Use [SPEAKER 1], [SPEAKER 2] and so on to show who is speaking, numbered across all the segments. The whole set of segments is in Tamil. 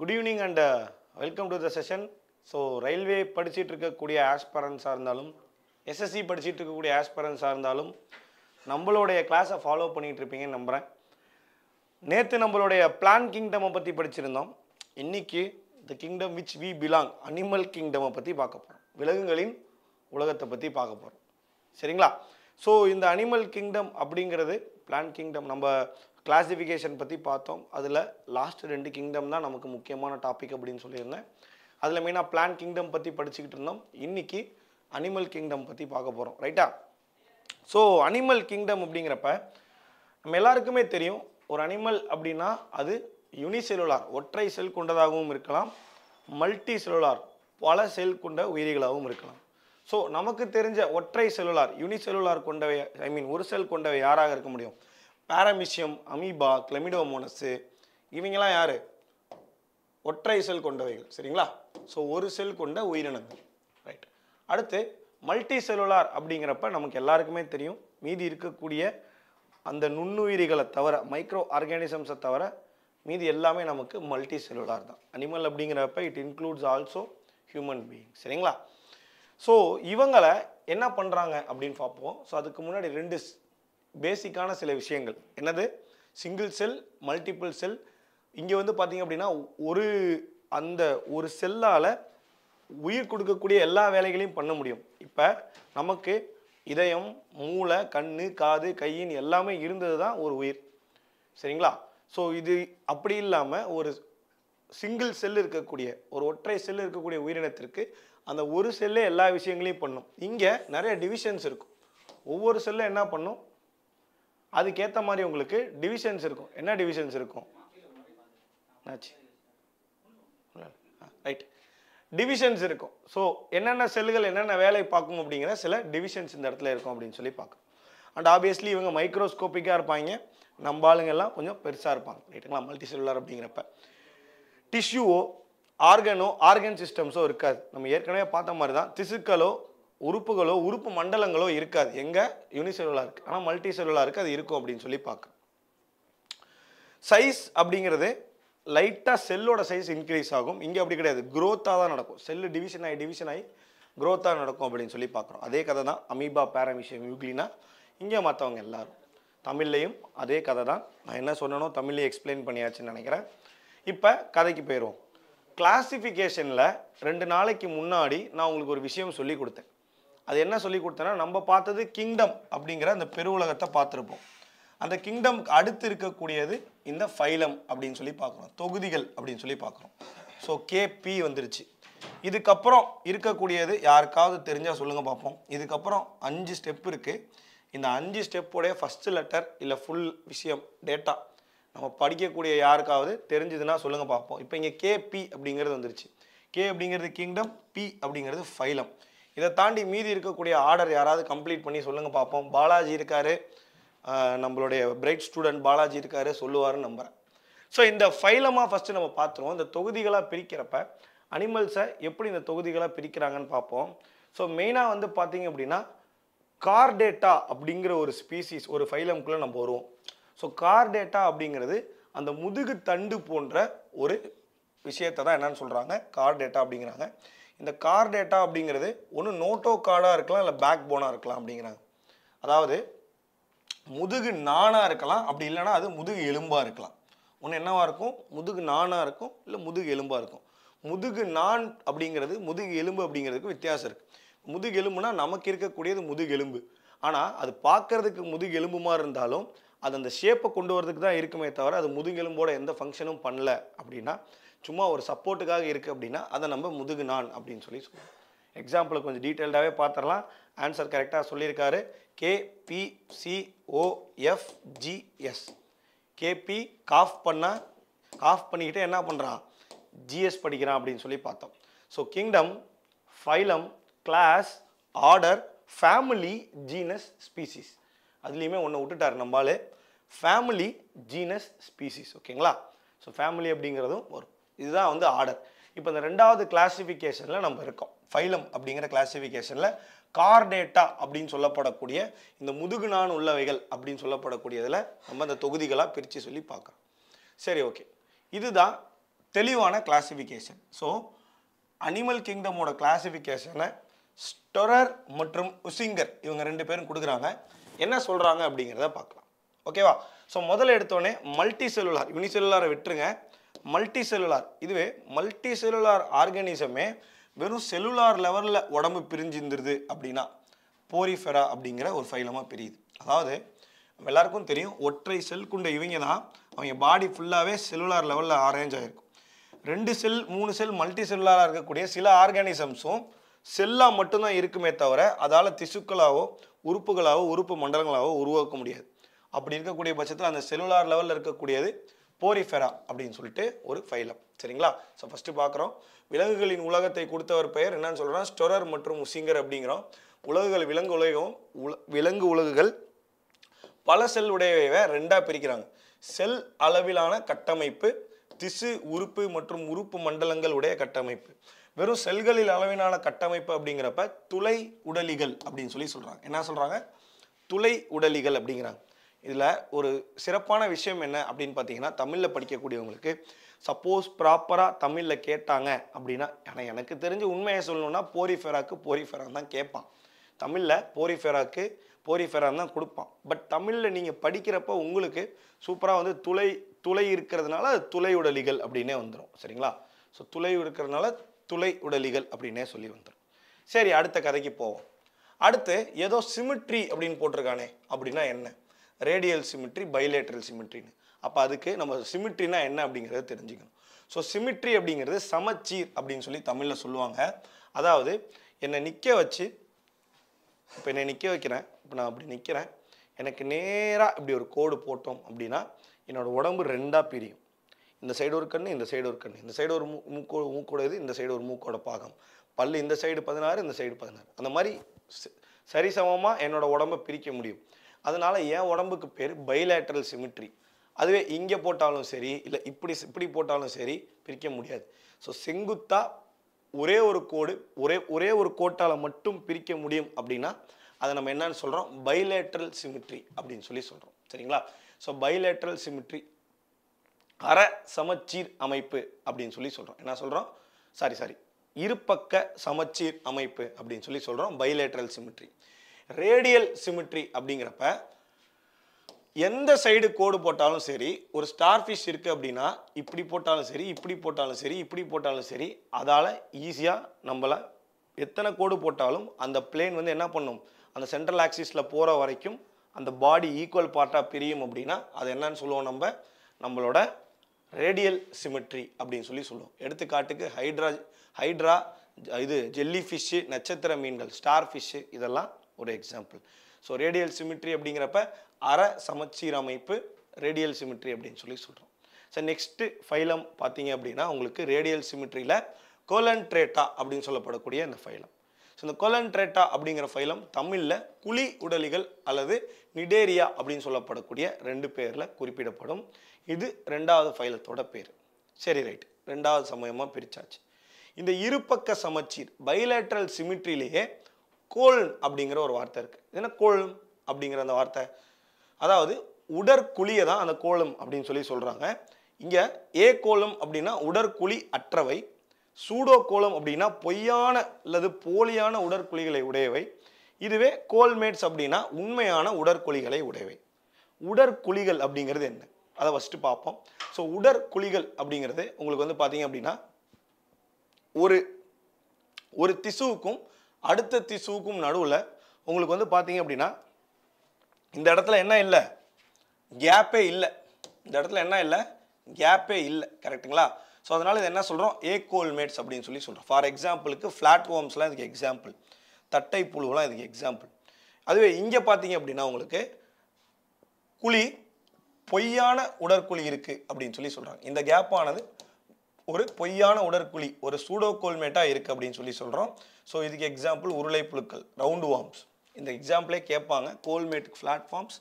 [SPEAKER 1] good evening and welcome to the session so railway படிச்சுட்டு இருக்கக்கூடிய ஆஸ்பரன்ஸாக இருந்தாலும் எஸ்எஸ்சி படிச்சுட்டு இருக்கக்கூடிய ஆஸ்பரன்ஸாக இருந்தாலும் நம்மளுடைய கிளாஸை ஃபாலோ பண்ணிகிட்ருப்பீங்கன்னு நம்புகிறேன் நேற்று நம்மளுடைய பிளான் கிங்டமை பற்றி படிச்சிருந்தோம் இன்றைக்கி the kingdom which we belong animal கிங்டமை பற்றி பார்க்க போகிறோம் விலங்குகளின் உலகத்தை பற்றி பார்க்க போகிறோம் சரிங்களா ஸோ இந்த அனிமல் கிங்டம் அப்படிங்கிறது பிளான் கிங்டம் நம்ம கிளாஸிஃபிகேஷன் பற்றி பார்த்தோம் அதில் லாஸ்ட் ரெண்டு கிங்டம் தான் நமக்கு முக்கியமான டாபிக் அப்படின்னு சொல்லியிருந்தேன் அதில் மெயினாக பிளான் கிங்டம் பற்றி படிச்சுக்கிட்டு இருந்தோம் இன்றைக்கி அனிமல் கிங்டம் பற்றி பார்க்க போகிறோம் ரைட்டா ஸோ அனிமல் கிங்டம் அப்படிங்கிறப்ப நம்ம எல்லாருக்குமே தெரியும் ஒரு அனிமல் அப்படின்னா அது யூனிசெலுலார் ஒற்றை செல் கொண்டதாகவும் இருக்கலாம் மல்டி செலுலார் பல செல் கொண்ட உயிரிகளாகவும் இருக்கலாம் ஸோ நமக்கு தெரிஞ்ச ஒற்றை செலுலார் யூனிசெலுலார் கொண்டவை ஐ மீன் ஒரு செல் கொண்டவை யாராக இருக்க முடியும் பாராமிஷியம் அமீபா கிளமிடோமோனஸு இவங்கெல்லாம் யார் ஒற்றை செல் கொண்டவைகள் சரிங்களா ஸோ ஒரு செல் கொண்ட உயிரினங்கள் ரைட் அடுத்து மல்டி செல்லுலார் அப்படிங்கிறப்ப நமக்கு எல்லாருக்குமே தெரியும் மீதி இருக்கக்கூடிய அந்த நுண்ணுயிரிகளை தவிர மைக்ரோ ஆர்கானிசம்ஸை தவிர மீதி எல்லாமே நமக்கு மல்டி செல்லுலார் தான் அனிமல் அப்படிங்கிறப்ப it includes also human being சரிங்களா ஸோ இவங்களை என்ன பண்ணுறாங்க அப்படின்னு பார்ப்போம் ஸோ அதுக்கு முன்னாடி ரெண்டு பேசிக்கான சில விஷயங்கள் என்னது சிங்கிள் செல் மல்டிபிள் செல் இங்கே வந்து பார்த்திங்க அப்படின்னா ஒரு அந்த ஒரு செல்லால் உயிர் கொடுக்கக்கூடிய எல்லா வேலைகளையும் பண்ண முடியும் இப்போ நமக்கு இதயம் மூளை கண் காது கையின் எல்லாமே இருந்தது தான் ஒரு உயிர் சரிங்களா ஸோ இது அப்படி இல்லாமல் ஒரு சிங்கிள் செல் இருக்கக்கூடிய ஒரு ஒற்றை செல் இருக்கக்கூடிய உயிரினத்திற்கு அந்த ஒரு செல்லே எல்லா விஷயங்களையும் பண்ணும் இங்கே நிறைய டிவிஷன்ஸ் இருக்கும் ஒவ்வொரு செல்லும் என்ன பண்ணும் அதுக்கேற்ற மாதிரி உங்களுக்கு டிவிஷன்ஸ் இருக்கும் என்ன டிவிஷன்ஸ் இருக்கும் ரைட் டிவிஷன்ஸ் இருக்கும் ஸோ என்னென்ன செல்லுகள் என்னென்ன வேலை பார்க்கும் அப்படிங்கிற சில டிவிஷன்ஸ் இந்த இடத்துல இருக்கும் அப்படின்னு சொல்லி பார்க்கும் அண்ட் ஆப்வியஸ்லி இவங்க மைக்ரோஸ்கோப்பிக்காக இருப்பாங்க நம்ம ஆளுங்கெல்லாம் கொஞ்சம் பெருசாக இருப்பாங்க ரைட்டுங்களா மல்டி செல்லுலர் அப்படிங்கிறப்ப டிஷ்யூவோ ஆர்கனோ ஆர்கன் சிஸ்டம்ஸோ இருக்காது நம்ம ஏற்கனவே பார்த்த மாதிரி தான் திசுக்களோ உறுப்புகளோ உறுப்பு மண்டலங்களோ இருக்காது எங்கே யூனிசெல்லுலாக இருக்குது ஆனால் மல்டி செல்லுலாக இருக்குது அது இருக்கும் அப்படின்னு சொல்லி பார்க்குறோம் சைஸ் அப்படிங்கிறது லைட்டாக செல்லோட சைஸ் இன்க்ரீஸ் ஆகும் இங்கே அப்படி கிடையாது க்ரோத்தாக தான் நடக்கும் செல்லு டிவிஷன் ஆகி டிவிஷன் ஆகி க்ரோத்தாக நடக்கும் அப்படின்னு சொல்லி பார்க்குறோம் அதே கதை தான் அமீபா பேரமிஷியம் யூக்லினா இங்கே மற்றவங்க எல்லாரும் தமிழ்லையும் அதே கதை தான் நான் என்ன சொன்னனோ தமிழ்லேயே எக்ஸ்பிளைன் பண்ணியாச்சுன்னு நினைக்கிறேன் இப்போ கதைக்கு போயிடுவோம் கிளாஸிஃபிகேஷனில் ரெண்டு நாளைக்கு முன்னாடி நான் உங்களுக்கு ஒரு விஷயம் சொல்லி கொடுத்தேன் அது என்ன சொல்லி கொடுத்தேன்னா நம்ம பார்த்தது கிங்டம் அப்படிங்கிற அந்த பெருவுலகத்தை பார்த்துருப்போம் அந்த கிங்டம் அடுத்து இருக்கக்கூடியது இந்த ஃபைலம் அப்படின்னு சொல்லி பார்க்குறோம் தொகுதிகள் அப்படின்னு சொல்லி பார்க்குறோம் ஸோ கேபி வந்துருச்சு இதுக்கப்புறம் இருக்கக்கூடியது யாருக்காவது தெரிஞ்சால் சொல்லுங்கள் பார்ப்போம் இதுக்கப்புறம் அஞ்சு ஸ்டெப் இருக்குது இந்த அஞ்சு ஸ்டெப்போடைய ஃபஸ்ட்டு லெட்டர் இல்லை ஃபுல் விஷயம் டேட்டா நம்ம படிக்கக்கூடிய யாருக்காவது தெரிஞ்சதுன்னா சொல்லுங்கள் பார்ப்போம் இப்போ இங்கே கேபி அப்படிங்கிறது வந்துருச்சு கே அப்படிங்கிறது கிங்டம் பி அப்படிங்கிறது ஃபைலம் இதை தாண்டி மீதி இருக்கக்கூடிய ஆர்டர் யாராவது கம்ப்ளீட் பண்ணி சொல்லுங்கள் பார்ப்போம் பாலாஜி இருக்கார் நம்மளுடைய பிரைட் ஸ்டூடெண்ட் பாலாஜி இருக்கார் சொல்லுவாருன்னு நம்புகிறேன் ஸோ இந்த ஃபைலமாக ஃபஸ்ட்டு நம்ம பார்த்துருவோம் இந்த தொகுதிகளாக பிரிக்கிறப்ப அனிமல்ஸை எப்படி இந்த தொகுதிகளாக பிரிக்கிறாங்கன்னு பார்ப்போம் ஸோ மெயினாக வந்து பார்த்தீங்க அப்படின்னா கார்டேட்டா அப்படிங்கிற ஒரு ஸ்பீசிஸ் ஒரு ஃபைலமுக்குள்ளே நம்ம வருவோம் ஸோ கார்டேட்டா அப்படிங்கிறது அந்த முதுகு தண்டு போன்ற ஒரு விஷயத்தை தான் என்னன்னு சொல்கிறாங்க கார்டேட்டா அப்படிங்கிறாங்க இந்த கார் டேட்டா அப்படிங்கிறது ஒன்று நோட்டோ கார்டாக இருக்கலாம் இல்லை பேக் போனாக இருக்கலாம் அப்படிங்கிறாங்க அதாவது முதுகு நானாக இருக்கலாம் அப்படி இல்லைனா அது முதுகு எலும்பாக இருக்கலாம் ஒன்று என்னவாக இருக்கும் முதுகு நாணாக இருக்கும் இல்லை முதுகு எலும்பாக இருக்கும் முதுகு நான் அப்படிங்கிறது முதுகு எலும்பு அப்படிங்கிறதுக்கு வித்தியாசம் இருக்குது முதுகு எலும்புனா நமக்கு இருக்கக்கூடியது முதுகு எலும்பு ஆனால் அது பார்க்கறதுக்கு முதுகு எலும்பு மாதிரி இருந்தாலும் அது அந்த ஷேப்பை கொண்டு வரதுக்கு தான் இருக்குமே தவிர அது முதுகெலும்போட எந்த ஃபங்க்ஷனும் பண்ணல அப்படின்னா சும்மா ஒரு சப்போர்ட்டுக்காக இருக்குது அப்படின்னா அதை நம்ம முதுகு நான் அப்படின்னு சொல்லி சொல்லுவோம் எக்ஸாம்பிள் கொஞ்சம் டீட்டெயில்டாகவே பார்த்துடலாம் ஆன்சர் கரெக்டாக சொல்லியிருக்காரு கேபிசிஓஎஃப்ஜிஎஸ் கேபி காஃப் பண்ணால் காஃப் பண்ணிக்கிட்டு என்ன பண்ணுறான் ஜிஎஸ் படிக்கிறான் அப்படின்னு சொல்லி பார்த்தோம் so kingdom phylum class order family genus species அதுலேயுமே ஒன்று விட்டுட்டார் நம்மால் ஃபேமிலி ஜீனஸ் ஸ்பீசிஸ் ஓகேங்களா ஸோ ஃபேமிலி அப்படிங்கிறதும் வரும் இதுதான் வந்து ஆர்டர் இப்போ இந்த ரெண்டாவது கிளாஸிஃபிகேஷனில் நம்ம இருக்கோம் ஃபைலம் அப்படிங்கிற கிளாஸிஃபிகேஷனில் கார்டேட்டா அப்படின்னு சொல்லப்படக்கூடிய இந்த நான் உள்ளவைகள் அப்படின்னு சொல்லப்படக்கூடியதில் நம்ம அந்த தொகுதிகளாக பிரித்து சொல்லி பார்க்குறோம் சரி ஓகே இதுதான் தெளிவான கிளாஸிஃபிகேஷன் ஸோ அனிமல் கிங்டமோட கிளாஸிஃபிகேஷனை ஸ்டொரர் மற்றும் உசிங்கர் இவங்க ரெண்டு பேரும் கொடுக்குறாங்க என்ன சொல்கிறாங்க அப்படிங்கிறத பார்க்கலாம் ஓகேவா ஸோ முதல்ல எடுத்தோடனே மல்டி செல்லுலார் யூனிசெல்லுலாரை விட்டுருங்க மல்டி செல்லுலார் இதுவே மல்டி செல்லுலார் ஆர்கனிசமே வெறும் செல்லுலார் லெவலில் உடம்பு பிரிஞ்சிருந்துருது அப்படின்னா போரிஃபெரா அப்படிங்கிற ஒரு ஃபைலமாக பிரியுது அதாவது எல்லாருக்கும் தெரியும் ஒற்றை செல் கொண்ட இவங்க தான் அவங்க பாடி ஃபுல்லாகவே செல்லுலார் லெவலில் அரேஞ்ச் ஆகிருக்கும் ரெண்டு செல் மூணு செல் மல்டி செல்லுலாராக இருக்கக்கூடிய சில ஆர்கானிசம்ஸும் செல்லாக மட்டும்தான் இருக்குமே தவிர அதால் திசுக்களாவோ உறுப்புகளாகவோ உறுப்பு மண்டலங்களாகவோ உருவாக்க முடியாது அப்படி இருக்கக்கூடிய பட்சத்தில் அந்த செல்லுலார் லெவலில் இருக்கக்கூடியது போரிஃபெரா அப்படின்னு சொல்லிட்டு ஒரு ஃபைலம் சரிங்களா ஸோ ஃபஸ்ட்டு பார்க்குறோம் விலங்குகளின் உலகத்தை கொடுத்தவர் பெயர் என்னன்னு சொல்கிறோம் ஸ்டொரர் மற்றும் உசிங்கர் அப்படிங்கிறோம் உலகுகள் விலங்கு உலகம் உல விலங்கு உலகுகள் பல செல் உடையவை ரெண்டாக பிரிக்கிறாங்க செல் அளவிலான கட்டமைப்பு திசு உறுப்பு மற்றும் உறுப்பு மண்டலங்கள் உடைய கட்டமைப்பு வெறும் செல்களில் அளவிலான கட்டமைப்பு அப்படிங்கிறப்ப துளை உடலிகள் அப்படின்னு சொல்லி சொல்கிறாங்க என்ன சொல்கிறாங்க துளை உடலிகள் அப்படிங்கிறாங்க இதில் ஒரு சிறப்பான விஷயம் என்ன அப்படின்னு பார்த்தீங்கன்னா தமிழில் படிக்கக்கூடியவங்களுக்கு சப்போஸ் ப்ராப்பராக தமிழில் கேட்டாங்க அப்படின்னா ஆனால் எனக்கு தெரிஞ்சு உண்மையை சொல்லணும்னா போரிஃபெராக்கு போரிஃபெரான் தான் கேட்பான் தமிழில் போரிஃபெராக்கு போரிஃபெரான் தான் கொடுப்பான் பட் தமிழில் நீங்கள் படிக்கிறப்ப உங்களுக்கு சூப்பராக வந்து துளை துளை இருக்கிறதுனால துளை உடலிகள் அப்படின்னே வந்துடும் சரிங்களா ஸோ துளை இருக்கிறதுனால துளை உடலிகள் அப்படின்னே சொல்லி வந்துடும் சரி அடுத்த கதைக்கு போவோம் அடுத்து ஏதோ சிமிட்ரி அப்படின்னு போட்டிருக்கானே அப்படின்னா என்ன ரேடியல் சிமிட்ரி பைலேட்ரல் சிமிட்ரின்னு அப்போ அதுக்கு நம்ம சிமிட்ரினா என்ன அப்படிங்கிறத தெரிஞ்சுக்கணும் ஸோ சிமிட்ரி அப்படிங்கிறது சமச்சீர் அப்படின்னு சொல்லி தமிழில் சொல்லுவாங்க அதாவது என்னை நிற்க வச்சு இப்போ என்னை நிற்க வைக்கிறேன் இப்போ நான் அப்படி நிற்கிறேன் எனக்கு நேராக இப்படி ஒரு கோடு போட்டோம் அப்படின்னா என்னோடய உடம்பு ரெண்டாக பிரியும் இந்த சைடு ஒரு கண் இந்த சைடு ஒரு கண் இந்த சைடு ஒரு மூ மூக்கோ மூக்கோட இது இந்த சைடு ஒரு மூக்கோட பாகம் பல் இந்த சைடு பதினாறு இந்த சைடு பதினாறு அந்த மாதிரி சரிசமமாக என்னோடய உடம்பை பிரிக்க முடியும் அதனால் என் உடம்புக்கு பேர் பைலேட்ரல் சிமிட்ரி அதுவே இங்கே போட்டாலும் சரி இல்லை இப்படி இப்படி போட்டாலும் சரி பிரிக்க முடியாது ஸோ செங்குத்தாக ஒரே ஒரு கோடு ஒரே ஒரே ஒரு கோட்டால் மட்டும் பிரிக்க முடியும் அப்படின்னா அதை நம்ம என்னன்னு சொல்கிறோம் பைலேட்ரல் சிமிட்ரி அப்படின்னு சொல்லி சொல்கிறோம் சரிங்களா ஸோ பைலேட்ரல் சிமிட்ரி அற சமச்சீர் அமைப்பு அப்படின்னு சொல்லி சொல்கிறோம் என்ன சொல்கிறோம் சாரி சாரி இருபக்க சமச்சீர் அமைப்பு அப்படின்னு சொல்லி சொல்கிறோம் பைலேட்ரல் சிமிட்ரி ரேடியல் சிமிட்ரி அப்படிங்கிறப்ப எந்த சைடு கோடு போட்டாலும் சரி ஒரு ஸ்டார் ஃபிஷ் இருக்குது அப்படின்னா இப்படி போட்டாலும் சரி இப்படி போட்டாலும் சரி இப்படி போட்டாலும் சரி அதால் ஈஸியாக நம்மளை எத்தனை கோடு போட்டாலும் அந்த பிளேன் வந்து என்ன பண்ணும் அந்த சென்ட்ரல் ஆக்சிஸில் போகிற வரைக்கும் அந்த பாடி ஈக்குவல் பார்ட்டாக பிரியும் அப்படின்னா அது என்னன்னு சொல்லுவோம் நம்ம நம்மளோட ரேடியல் சிமெட்ரி அப்படின்னு சொல்லி சொல்லுவோம் எடுத்துக்காட்டுக்கு ஹைட்ரா ஹைட்ரா இது ஜெல்லி ஃபிஷ்ஷு நட்சத்திர மீன்கள் ஸ்டார் ஃபிஷ்ஷு இதெல்லாம் ஒரு எக்ஸாம்பிள் ஸோ ரேடியல் சிமிட்ரி அப்படிங்கிறப்ப அற சமச்சீர் அமைப்பு ரேடியல் சிமிட்ரி அப்படின்னு சொல்லி சொல்கிறோம் ஸோ நெக்ஸ்ட்டு ஃபைலம் பார்த்தீங்க அப்படின்னா உங்களுக்கு ரேடியல் சிமிட்ரியில் கோலன்ட்ரேட்டா அப்படின்னு சொல்லப்படக்கூடிய இந்த ஃபைலம் ஸோ இந்த கோலன்ட்ரேட்டா அப்படிங்கிற ஃபைலம் தமிழில் குழி உடலிகள் அல்லது நிடேரியா அப்படின்னு சொல்லப்படக்கூடிய ரெண்டு பேரில் குறிப்பிடப்படும் இது ரெண்டாவது ஃபைலத்தோட பேர் சரி ரைட் ரெண்டாவது சமயமாக பிரித்தாச்சு இந்த இருபக்க சமச்சீர் பைலேட்ரல் சிமிட்ரிலேயே கோல் அப்படிங்கிற ஒரு வார்த்தை இருக்குது என்ன கோல் அப்படிங்கிற அந்த வார்த்தை அதாவது உடற்குழியை தான் அந்த கோலம் அப்படின்னு சொல்லி சொல்கிறாங்க இங்கே ஏ கோலம் அப்படின்னா உடற்குழி அற்றவை சூடோ கோலம் அப்படின்னா பொய்யான அல்லது போலியான உடற்குழிகளை உடையவை இதுவே கோல்மேட்ஸ் அப்படின்னா உண்மையான உடற்குழிகளை உடையவை உடற்குழிகள் அப்படிங்கிறது என்ன அதை ஃபஸ்ட்டு பார்ப்போம் ஸோ உடற்குழிகள் அப்படிங்கிறது உங்களுக்கு வந்து பார்த்தீங்க அப்படின்னா ஒரு ஒரு திசுவுக்கும் அடுத்த திசுவுக்கும் நடுவில் உங்களுக்கு வந்து பார்த்தீங்க அப்படின்னா இந்த இடத்துல என்ன இல்லை கேப்பே இல்லை இந்த இடத்துல என்ன இல்லை கேப்பே இல்லை கரெக்டுங்களா ஸோ அதனால் இது என்ன சொல்கிறோம் ஏகோல்மேட்ஸ் அப்படின்னு சொல்லி சொல்கிறோம் ஃபார் எக்ஸாம்பிளுக்கு ஃப்ளாட் ஹோம்ஸ்லாம் இதுக்கு எக்ஸாம்பிள் தட்டை புழுவெலாம் இதுக்கு எக்ஸாம்பிள் அதுவே இங்கே பார்த்தீங்க அப்படின்னா உங்களுக்கு குழி பொய்யான உடற்குழி இருக்குது அப்படின்னு சொல்லி சொல்கிறாங்க இந்த கேப் ஆனது ஒரு பொய்யான உடற்குழி ஒரு சூடோ கோல்மேட்டாக இருக்குது அப்படின்னு சொல்லி சொல்கிறோம் ஸோ இதுக்கு எக்ஸாம்பிள் உருளை புழுக்கள் ரவுண்டு வார்ம்ஸ் இந்த எக்ஸாம்பிளே கேட்பாங்க coelomate flatworms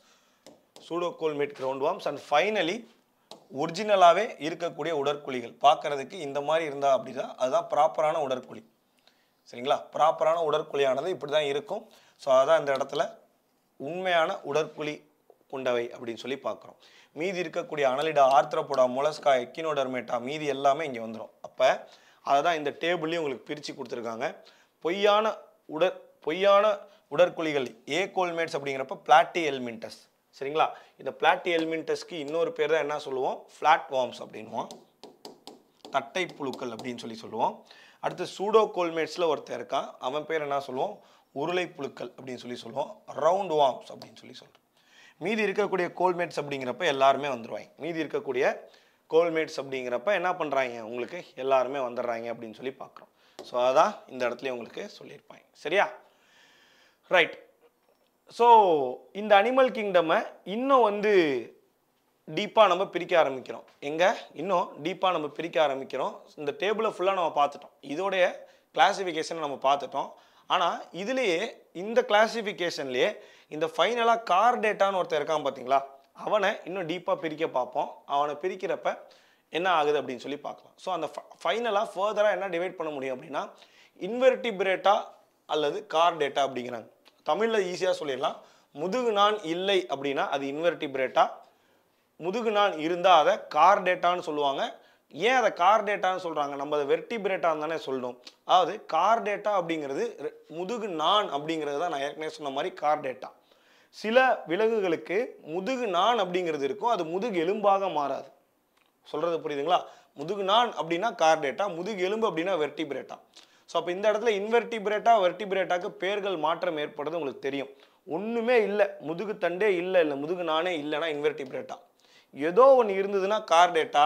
[SPEAKER 1] pseudocoelomate roundworms and finally ஒரிஜினலாகவே இருக்கக்கூடிய உடற்குழிகள் பார்க்கறதுக்கு இந்த மாதிரி இருந்தால் அப்படின்னா அதுதான் ப்ராப்பரான உடற்குழி சரிங்களா ப்ராப்பரான உடற்குழியானது இப்படி தான் இருக்கும் ஸோ அதான் இந்த இடத்துல உண்மையான உடற்குழி கொண்டவை அப்படின்னு சொல்லி பார்க்குறோம் மீதி இருக்கக்கூடிய அனலிடா ஆர்த்திரப்புடா மொலஸ்கா எக்கினோடர்மேட்டா மீதி எல்லாமே இங்கே வந்துடும் அப்போ அதை தான் இந்த டேபிள்லேயும் உங்களுக்கு பிரித்து கொடுத்துருக்காங்க பொய்யான உடற் பொய்யான உடற்குழிகள் ஏ கோல்மேட்ஸ் அப்படிங்கிறப்ப பிளாட்டி எல்மின்டஸ் சரிங்களா இந்த பிளாட்டி எல்மின்டஸ்க்கு இன்னொரு பேர் தான் என்ன சொல்லுவோம் ஃப்ளாட் வார்ம்ஸ் அப்படின்வோம் தட்டை புழுக்கள் அப்படின்னு சொல்லி சொல்லுவோம் அடுத்து சூடோ கோல்மேட்ஸில் ஒருத்தர் இருக்கான் அவன் பேர் என்ன சொல்லுவோம் உருளை புழுக்கள் அப்படின்னு சொல்லி சொல்லுவோம் ரவுண்ட் வார்ம்ஸ் அப்படின்னு சொல்லி சொல்கிறோம் மீதி இருக்கக்கூடிய கோல்மேட்ஸ் அப்படிங்கிறப்ப எல்லாருமே வந்துடுவாங்க மீதி இருக்கக்கூடிய கோல்மேட்ஸ் அப்படிங்கிறப்ப என்ன பண்ணுறாங்க உங்களுக்கு எல்லாருமே வந்துடுறாங்க அப்படின்னு சொல்லி பார்க்குறோம் ஸோ அதான் இந்த இடத்துல உங்களுக்கு சொல்லியிருப்பாங்க சரியா ரைட் ஸோ இந்த அனிமல் கிங்டமை இன்னும் வந்து டீப்பாக நம்ம பிரிக்க ஆரம்பிக்கிறோம் எங்கே இன்னும் டீப்பாக நம்ம பிரிக்க ஆரம்பிக்கிறோம் இந்த டேபிளை ஃபுல்லாக நம்ம பார்த்துட்டோம் இதோடைய கிளாசிஃபிகேஷனை நம்ம பார்த்துட்டோம் ஆனால் இதுலேயே இந்த கிளாசிஃபிகேஷன்லேயே இந்த ஃபைனலாக கார் டேட்டான்னு ஒருத்தர் இருக்கான் பார்த்தீங்களா அவனை இன்னும் டீப்பாக பிரிக்க பார்ப்போம் அவனை பிரிக்கிறப்ப என்ன ஆகுது அப்படின்னு சொல்லி பார்க்கலாம் ஸோ அந்த ஃபைனலாக ஃபர்தராக என்ன டிவைட் பண்ண முடியும் அப்படின்னா இன்வெர்டிபிரேட்டா அல்லது கார் டேட்டா அப்படிங்கிறாங்க தமிழில் ஈஸியாக சொல்லிடலாம் முதுகு நான் இல்லை அப்படின்னா அது இன்வெர்டிபிரேட்டா முதுகு நான் இருந்தால் அதை கார் டேட்டான்னு சொல்லுவாங்க ஏன் அதை கார் டேட்டான்னு சொல்கிறாங்க நம்ம அதை வெர்டிபிரேட்டான்னு தானே சொல்லணும் அதாவது கார் டேட்டா அப்படிங்கிறது முதுகு நான் அப்படிங்கிறது தான் நான் ஏற்கனவே சொன்ன மாதிரி கார் டேட்டா சில விலங்குகளுக்கு முதுகு நான் அப்படிங்கிறது இருக்கும் அது முதுகு எலும்பாக மாறாது சொல்கிறது புரியுதுங்களா முதுகு நான் அப்படின்னா கார்டேட்டா முதுகு எலும்பு அப்படின்னா வெர்டிபிரேட்டா ஸோ அப்போ இந்த இடத்துல இன்வெர்டிபிரேட்டா வெர்டிபிரேட்டாவுக்கு பேர்கள் மாற்றம் ஏற்படுறது உங்களுக்கு தெரியும் ஒன்றுமே இல்லை முதுகு தண்டே இல்லை இல்லை முதுகு நானே இல்லைன்னா இன்வெர்டிபிரேட்டா ஏதோ ஒன்று இருந்ததுன்னா கார்டேட்டா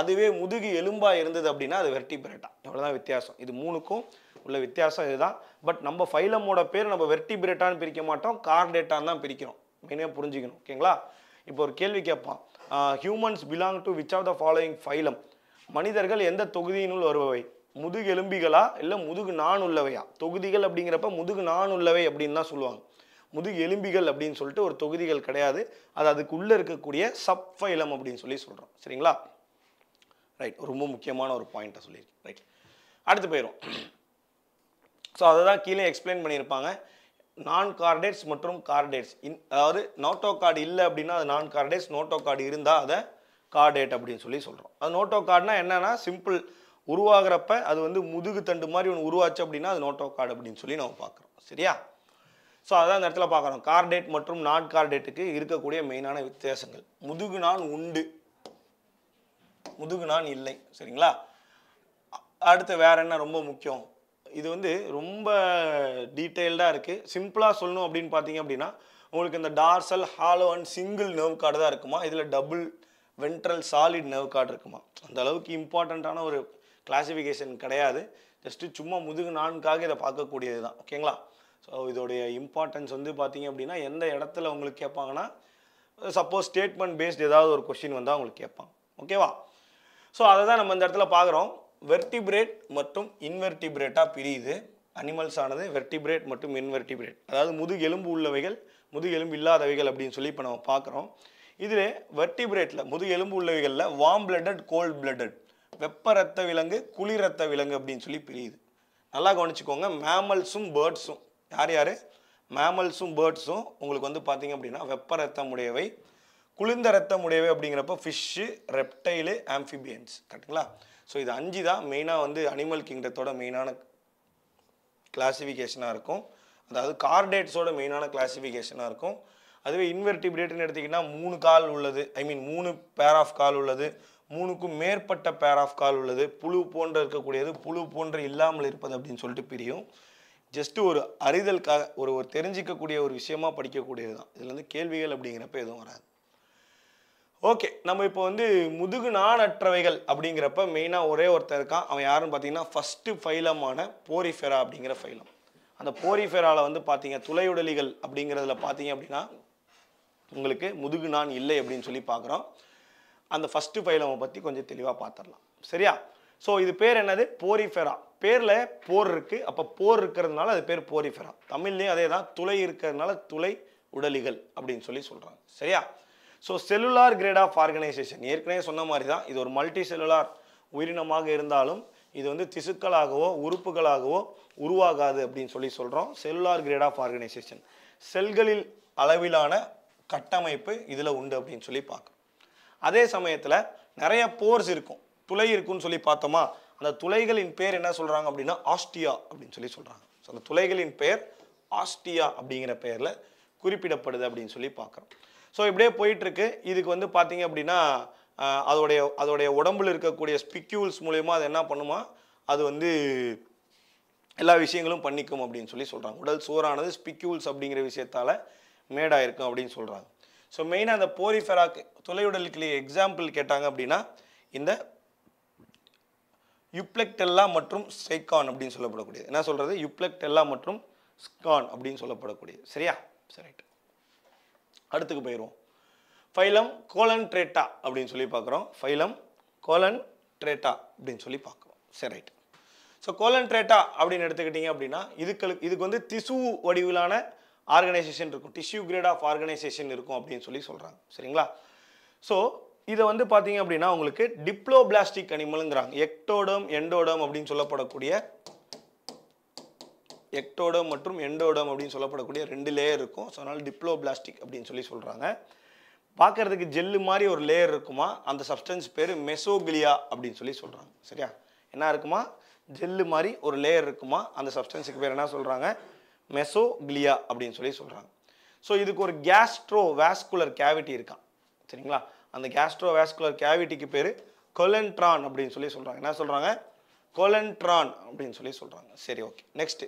[SPEAKER 1] அதுவே முதுகு எலும்பாக இருந்தது அப்படின்னா அது வெர்டிபிரேட்டா இவ்வளோதான் வித்தியாசம் இது மூணுக்கும் உள்ள வித்தியாசம் இதுதான் பட் நம்ம ஃபைலமோட பேர் நம்ம வெர்டிபிரேட்டான்னு பிரிக்க மாட்டோம் கார்டேட்டான்னு தான் பிரிக்கிறோம் மெயினாக புரிஞ்சுக்கணும் ஓகேங்களா இப்போ ஒரு கேள்வி கேட்பான் humans belong to which of the following phylum மனிதர்கள் எந்த தொகுதியினுள் வருபவை முதுகு எலும்பிகளா இல்லை முதுகு நான் உள்ளவையா தொகுதிகள் அப்படிங்கிறப்ப முதுகு நான் உள்ளவை அப்படின்னு தான் சொல்லுவாங்க முதுகு எலும்பிகள் அப்படின்னு சொல்லிட்டு ஒரு தொகுதிகள் கிடையாது அது அதுக்குள்ளே இருக்கக்கூடிய சப் ஃபைலம் அப்படின்னு சொல்லி சொல்கிறோம் சரிங்களா ரைட் ரொம்ப முக்கியமான ஒரு பாயிண்ட்டை சொல்லியிருக்கேன் ரைட் அடுத்து போயிடும் ஸோ அதை தான் கீழே எக்ஸ்பிளைன் பண்ணியிருப்பாங்க நான் கார்டேட்ஸ் மற்றும் கார்டேட்ஸ் இன் அதாவது நோட்டோ கார்டு இல்லை அப்படின்னா அது நான் கார்டேட்ஸ் நோட்டோ கார்டு இருந்தால் அதை கார்டேட் அப்படின்னு சொல்லி சொல்கிறோம் அது நோட்டோ கார்டுனா என்னென்னா சிம்பிள் உருவாகிறப்ப அது வந்து முதுகு தண்டு மாதிரி ஒன்று உருவாச்சு அப்படின்னா அது நோட்டோ கார்டு அப்படின்னு சொல்லி நம்ம பார்க்குறோம் சரியா ஸோ அதான் அந்த இடத்துல பார்க்குறோம் கார்டேட் மற்றும் நான் கார்டேட்டுக்கு இருக்கக்கூடிய மெயினான வித்தியாசங்கள் முதுகு நான் உண்டு முதுகு நான் இல்லை சரிங்களா அடுத்து வேற என்ன ரொம்ப முக்கியம் இது வந்து ரொம்ப டீட்டெயில்டாக இருக்குது சிம்பிளாக சொல்லணும் அப்படின்னு பார்த்தீங்க அப்படின்னா உங்களுக்கு இந்த dorsal hollow and single nerve cord தான் இருக்குமா இதில் double ventral solid nerve cord இருக்குமா அந்த அளவுக்கு இம்பார்ட்டண்ட்டான ஒரு கிளாசிஃபிகேஷன் கிடையாது ஜஸ்ட்டு சும்மா முதுகு நான்காக இதை பார்க்கக்கூடியது தான் ஓகேங்களா ஸோ இதோடைய இம்பார்ட்டன்ஸ் வந்து பார்த்தீங்க அப்படின்னா எந்த இடத்துல உங்களுக்கு கேட்பாங்கன்னா சப்போஸ் ஸ்டேட்மெண்ட் பேஸ்ட் ஏதாவது ஒரு கொஷின் வந்தால் உங்களுக்கு கேட்பாங்க ஓகேவா ஸோ அதை தான் நம்ம இந்த இடத்துல பார்க்குறோம் வெர்டிபிரேட் மற்றும் இன்வெர்டிபிரேட்டாக பிரியுது அனிமல்ஸ் ஆனது வெர்டிபிரேட் மற்றும் இன்வெர்டிபிரேட் அதாவது முதுகெலும்பு உள்ளவைகள் முதுகெலும்பு இல்லாதவைகள் அப்படின்னு சொல்லி இப்போ நம்ம பார்க்குறோம் இதில் வெர்டிபிரேட்டில் முதுகெலும்பு உள்ளவைகளில் வார்ம் பிளட்டட் கோல்ட் பிளட்டட் வெப்ப ரத்த விலங்கு குளிர் ரத்த விலங்கு அப்படின்னு சொல்லி பிரியுது நல்லா கவனிச்சுக்கோங்க மேமல்ஸும் பேர்ட்ஸும் யார் யார் மேமல்ஸும் பேர்ட்ஸும் உங்களுக்கு வந்து பார்த்திங்க அப்படின்னா வெப்ப ரத்தம் உடையவை குளிர்ந்த ரத்தம் உடையவை அப்படிங்கிறப்ப ஃபிஷ்ஷு ரெப்டைலு ஆம்ஃபிபியன்ஸ் கரெக்டுங்களா ஸோ இது அஞ்சு தான் மெயினாக வந்து அனிமல் கிங்டத்தோட மெயினான கிளாசிஃபிகேஷனாக இருக்கும் அதாவது கார்டேட்ஸோட மெயினான கிளாசிஃபிகேஷனாக இருக்கும் அதுவே இன்வெர்டிபிடேட்னு எடுத்திங்கன்னா மூணு கால் உள்ளது ஐ மீன் மூணு பேர் ஆஃப் கால் உள்ளது மூணுக்கும் மேற்பட்ட பேர் ஆஃப் கால் உள்ளது புழு போன்ற இருக்கக்கூடியது புழு போன்ற இல்லாமல் இருப்பது அப்படின்னு சொல்லிட்டு பிரியும் ஜஸ்ட்டு ஒரு அறிதல்காக ஒரு ஒரு தெரிஞ்சிக்கக்கூடிய ஒரு விஷயமா படிக்கக்கூடியது தான் இதில் வந்து கேள்விகள் அப்படிங்கிறப்ப எதுவும் வராது ஓகே நம்ம இப்போ வந்து முதுகு நாணற்றவைகள் அப்படிங்கிறப்ப மெயினாக ஒரே ஒருத்தர் இருக்கான் அவன் யாருன்னு பார்த்தீங்கன்னா ஃபஸ்ட்டு ஃபைலமான போரிஃபெரா அப்படிங்கிற ஃபைலம் அந்த போரிஃபெராவில் வந்து பார்த்தீங்க துளையுடலிகள் அப்படிங்கிறதுல பார்த்தீங்க அப்படின்னா உங்களுக்கு முதுகு நான் இல்லை அப்படின்னு சொல்லி பார்க்குறோம் அந்த ஃபஸ்ட்டு ஃபைலமை பற்றி கொஞ்சம் தெளிவாக பார்த்துடலாம் சரியா ஸோ இது பேர் என்னது போரிஃபெரா பேரில் போர் இருக்குது அப்போ போர் இருக்கிறதுனால அது பேர் போரிஃபெரா தமிழ்லேயும் அதே தான் துளை இருக்கிறதுனால துளை உடலிகள் அப்படின்னு சொல்லி சொல்கிறாங்க சரியா so cellular grade of organisation ஏற்கனவே சொன்ன மாதிரி தான் இது ஒரு மல்டி செல்லுலார் உயிரினமாக இருந்தாலும் இது வந்து திசுக்களாகவோ உறுப்புகளாகவோ உருவாகாது அப்படின்னு சொல்லி சொல்கிறோம் செல்லுலார் கிரேட் ஆஃப் ஆர்கனைசேஷன் செல்களில் அளவிலான கட்டமைப்பு இதில் உண்டு அப்படின்னு சொல்லி பார்க்குறோம் அதே சமயத்தில் நிறைய போர்ஸ் இருக்கும் துளை இருக்குன்னு சொல்லி பார்த்தோமா அந்த துளைகளின் பேர் என்ன சொல்கிறாங்க அப்படின்னா ஆஸ்டியா அப்படின்னு சொல்லி சொல்கிறாங்க ஸோ அந்த துளைகளின் பெயர் ஆஸ்டியா அப்படிங்கிற பெயரில் குறிப்பிடப்படுது அப்படின்னு சொல்லி பார்க்குறோம் ஸோ இப்படியே போயிட்டுருக்கு இதுக்கு வந்து பார்த்தீங்க அப்படின்னா அதோடைய அதோடைய உடம்புல இருக்கக்கூடிய ஸ்பிக்யூல்ஸ் மூலயமா அது என்ன பண்ணுமா அது வந்து எல்லா விஷயங்களும் பண்ணிக்கும் அப்படின்னு சொல்லி சொல்கிறாங்க உடல் சோறானது ஸ்பிக்யூல்ஸ் அப்படிங்கிற விஷயத்தால் மேடாயிருக்கும் அப்படின்னு சொல்கிறாங்க ஸோ மெயினாக அந்த போரிஃபெராக்கு தொலையுடலுக்கு எக்ஸாம்பிள் கேட்டாங்க அப்படின்னா இந்த யுப்ளெக்டெல்லா மற்றும் ஸ்கைகான் அப்படின்னு சொல்லப்படக்கூடியது என்ன சொல்கிறது யுப்ளெக்டெல்லா மற்றும் ஸ்கான் அப்படின்னு சொல்லப்படக்கூடியது சரியா சரி அடுத்துக்கு போயிடுவோம் ஃபைலம் கோலன் ட்ரேட்டா அப்படின்னு சொல்லி பார்க்குறோம் ஃபைலம் கோலன் ட்ரேட்டா அப்படின்னு சொல்லி பார்க்குறோம் சரி ரைட் ஸோ கோலன் ட்ரேட்டா அப்படின்னு எடுத்துக்கிட்டிங்க அப்படின்னா இதுக்கு இதுக்கு வந்து திசு வடிவிலான ஆர்கனைசேஷன் இருக்கும் டிஷ்யூ கிரேட் ஆஃப் ஆர்கனைசேஷன் இருக்கும் அப்படின்னு சொல்லி சொல்கிறாங்க சரிங்களா ஸோ இதை வந்து பார்த்தீங்க அப்படின்னா உங்களுக்கு டிப்ளோ பிளாஸ்டிக் அனிமலுங்கிறாங்க எக்டோடம் எண்டோடம் அப்படின்னு சொல்லப்படக்கூடிய எக்டோடம் மற்றும் எண்டோடம் அப்படின்னு சொல்லப்படக்கூடிய ரெண்டு லேயர் இருக்கும் ஸோ அதனால் டிப்ளோ பிளாஸ்டிக் அப்படின்னு சொல்லி சொல்கிறாங்க பார்க்குறதுக்கு ஜெல்லு மாதிரி ஒரு லேயர் இருக்குமா அந்த சப்ஸ்டன்ஸ் பேர் மெசோகிலியா அப்படின்னு சொல்லி சொல்கிறாங்க சரியா என்ன இருக்குமா ஜெல்லு மாதிரி ஒரு லேயர் இருக்குமா அந்த சப்ஸ்டன்ஸுக்கு பேர் என்ன சொல்கிறாங்க மெசோகிலியா அப்படின்னு சொல்லி சொல்கிறாங்க ஸோ இதுக்கு ஒரு கேஸ்ட்ரோ வேஸ்குலர் கேவிட்டி இருக்கான் சரிங்களா அந்த கேஸ்ட்ரோ வேஸ்குலர் கேவிட்டிக்கு பேர் கொலன்ட்ரான் அப்படின்னு சொல்லி சொல்கிறாங்க என்ன சொல்கிறாங்க கொலன்ட்ரான் அப்படின்னு சொல்லி சொல்கிறாங்க சரி ஓகே நெக்ஸ்ட்டு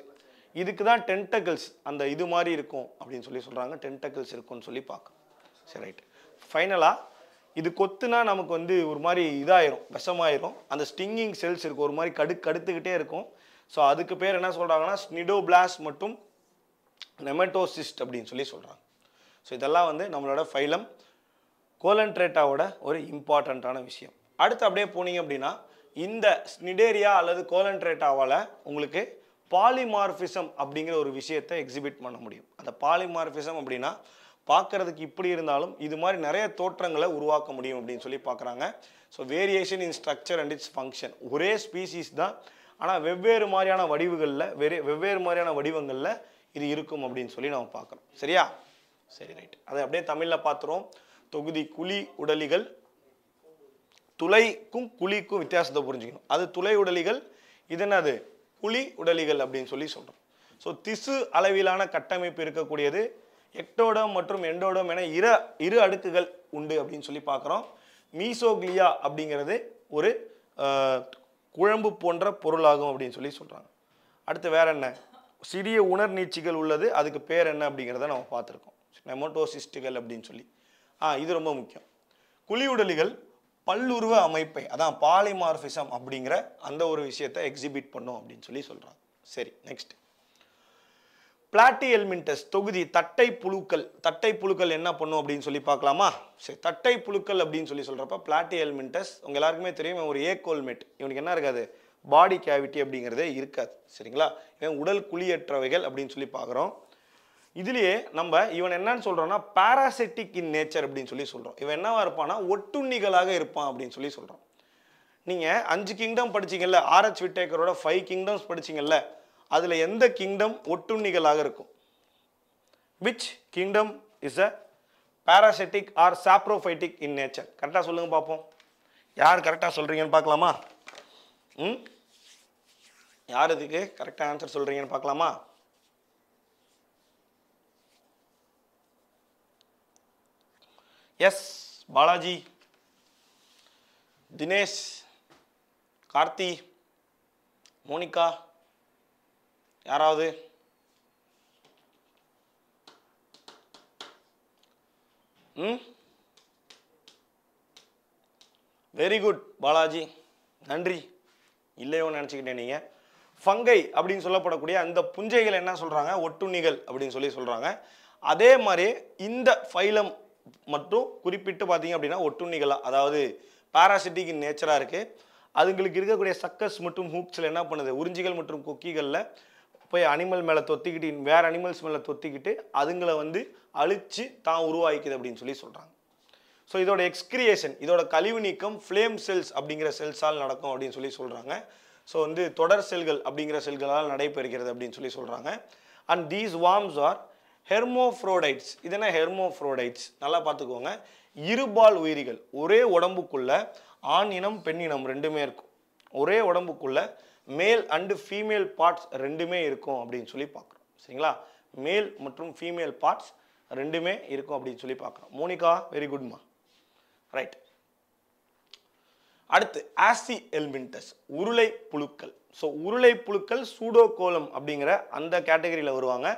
[SPEAKER 1] இதுக்கு தான் டென்டகிள்ஸ் அந்த இது மாதிரி இருக்கும் அப்படின்னு சொல்லி சொல்கிறாங்க டென்டக்கிள்ஸ் இருக்கும்னு சொல்லி பார்க்க சரி ரைட் ஃபைனலாக இது கொத்துனா நமக்கு வந்து ஒரு மாதிரி இதாயிரும் விஷமாயிரும் அந்த ஸ்டிங்கிங் செல்ஸ் இருக்கும் ஒரு மாதிரி கடு கடுத்துக்கிட்டே இருக்கும் ஸோ அதுக்கு பேர் என்ன சொல்கிறாங்கன்னா ஸ்னிடோபிளாஸ் மற்றும் நெமட்டோசிஸ்ட் அப்படின்னு சொல்லி சொல்கிறாங்க ஸோ இதெல்லாம் வந்து நம்மளோட ஃபைலம் கோலன்ட்ரேட்டாவோட ஒரு இம்பார்ட்டண்ட்டான விஷயம் அடுத்து அப்படியே போனீங்க அப்படின்னா இந்த ஸ்னிடேரியா அல்லது கோலன்ட்ரேட்டாவால் உங்களுக்கு பாலிமார்பிசம் அப்படிங்கிற ஒரு விஷயத்தை எக்ஸிபிட் பண்ண முடியும் அந்த பாலிமார்பிசம் அப்படின்னா பார்க்குறதுக்கு இப்படி இருந்தாலும் இது மாதிரி நிறைய தோற்றங்களை உருவாக்க முடியும் அப்படின்னு சொல்லி பார்க்குறாங்க so variation in structure and its function ஒரே ஸ்பீசிஸ் தான் ஆனால் வெவ்வேறு மாதிரியான வடிவுகளில் வெறே வெவ்வேறு மாதிரியான வடிவங்களில் இது இருக்கும் அப்படின்னு சொல்லி நம்ம பார்க்குறோம் சரியா சரி ரைட் அதை அப்படியே தமிழில் பார்த்துருவோம் தொகுதி குழி உடலிகள் துளைக்கும் குழிக்கும் வித்தியாசத்தை புரிஞ்சுக்கணும் அது துளை உடலிகள் இது என்னது புலி உடலிகள் அப்படின்னு சொல்லி சொல்கிறோம் ஸோ திசு அளவிலான கட்டமைப்பு இருக்கக்கூடியது எக்டோடம் மற்றும் எண்டோடம் என இரு இரு அடுக்குகள் உண்டு அப்படின்னு சொல்லி பார்க்குறோம் மீசோக்லியா அப்படிங்கிறது ஒரு குழம்பு போன்ற பொருளாகும் அப்படின்னு சொல்லி சொல்கிறாங்க அடுத்து வேற என்ன சிறிய உணர் நீச்சிகள் உள்ளது அதுக்கு பேர் என்ன அப்படிங்கிறத நம்ம பார்த்துருக்கோம் நெமோட்டோசிஸ்டுகள் அப்படின்னு சொல்லி ஆ இது ரொம்ப முக்கியம் குழி உடலிகள் பல்லுருவ அமைப்பை அதான் பாலிமார்பிசம் அப்படிங்கிற அந்த ஒரு விஷயத்தை எக்ஸிபிட் பண்ணும் அப்படின்னு சொல்லி சொல்கிறாங்க சரி நெக்ஸ்ட் பிளாட்டி எல்மின்டஸ் தொகுதி தட்டை புழுக்கள் தட்டை புழுக்கள் என்ன பண்ணும் அப்படின்னு சொல்லி பார்க்கலாமா சரி தட்டை புழுக்கள் அப்படின்னு சொல்லி சொல்கிறப்ப பிளாட்டி எல்மின்டஸ் உங்கள் எல்லாருக்குமே தெரியும் ஒரு ஏகோல்மெட் இவனுக்கு என்ன இருக்காது பாடி கேவிட்டி அப்படிங்கிறதே இருக்காது சரிங்களா இவன் உடல் குழியற்றவைகள் அப்படின்னு சொல்லி பார்க்குறோம் இதுலேயே நம்ம இவன் என்னன்னு சொல்கிறோன்னா பாராசெட்டிக் இன் நேச்சர் அப்படின்னு சொல்லி சொல்கிறோம் இவன் என்னவா இருப்பான்னா ஒட்டுண்ணிகளாக இருப்பான் அப்படின்னு சொல்லி சொல்கிறோம் நீங்கள் அஞ்சு கிங்டம் படிச்சிங்கல்ல ஆர்எச் விட்டேக்கரோட ஃபைவ் கிங்டம்ஸ் படிச்சிங்கல்ல அதில் எந்த கிங்டம் ஒட்டுண்ணிகளாக இருக்கும் which kingdom is a parasitic or saprophytic in nature கரெக்டாக சொல்லுங்கள் பார்ப்போம் யார் கரெக்டாக சொல்கிறீங்கன்னு பார்க்கலாமா ம் யார் இதுக்கு கரெக்டாக ஆன்சர் சொல்கிறீங்கன்னு பார்க்கலாமா எஸ் பாலாஜி தினேஷ் கார்த்தி மோனிகா யாராவது ம் வெரி குட் பாலாஜி நன்றி இல்லையோன்னு நினச்சிக்கிட்டேன் நீங்கள் ஃபங்கை அப்படின்னு சொல்லப்படக்கூடிய அந்த புஞ்சைகள் என்ன சொல்கிறாங்க ஒட்டுண்ணிகள் அப்படின்னு சொல்லி சொல்கிறாங்க அதே மாதிரி இந்த ஃபைலம் மட்டும் குறிப்பிட்டு பார்த்தீங்க அப்படின்னா ஒட்டுண்ணிகளாக அதாவது பாராசிட்டிக் நேச்சராக இருக்குது அதுங்களுக்கு இருக்கக்கூடிய சக்கஸ் மற்றும் ஹூப்ஸில் என்ன பண்ணுது உறிஞ்சிகள் மற்றும் கொக்கிகளில் போய் அனிமல் மேலே தொத்திக்கிட்டு வேறு அனிமல்ஸ் மேலே தொத்திக்கிட்டு அதுங்களை வந்து அழித்து தான் உருவாக்கிது அப்படின்னு சொல்லி சொல்கிறாங்க ஸோ இதோட எக்ஸ்கிரியேஷன் இதோட கழிவு நீக்கம் ஃப்ளேம் செல்ஸ் அப்படிங்கிற செல்ஸால் நடக்கும் அப்படின்னு சொல்லி சொல்கிறாங்க ஸோ வந்து தொடர் செல்கள் அப்படிங்கிற செல்களால் நடைபெறுகிறது அப்படின்னு சொல்லி சொல்கிறாங்க and these worms are hermaphrodites இது என்ன ஹெர்மோஃப்ரோடைட்ஸ் நல்லா பார்த்துக்கோங்க இருபால் உயிரிகள் ஒரே உடம்புக்குள்ள ஆண் இனம் பெண் இனம் ரெண்டுமே இருக்கும் ஒரே உடம்புக்குள்ள மேல் அண்டு ஃபீமேல் பார்ட்ஸ் ரெண்டுமே இருக்கும் அப்படின்னு சொல்லி பார்க்குறோம் சரிங்களா மேல் மற்றும் ஃபீமேல் பார்ட்ஸ் ரெண்டுமே இருக்கும் அப்படின்னு சொல்லி பார்க்குறோம் மோனிகா வெரி குட்மா ரைட் அடுத்து ஆசி எல்மின்டஸ் உருளை புழுக்கள் ஸோ உருளை புழுக்கள் சூடோகோலம் அப்படிங்கிற அந்த கேட்டகரியில் வருவாங்க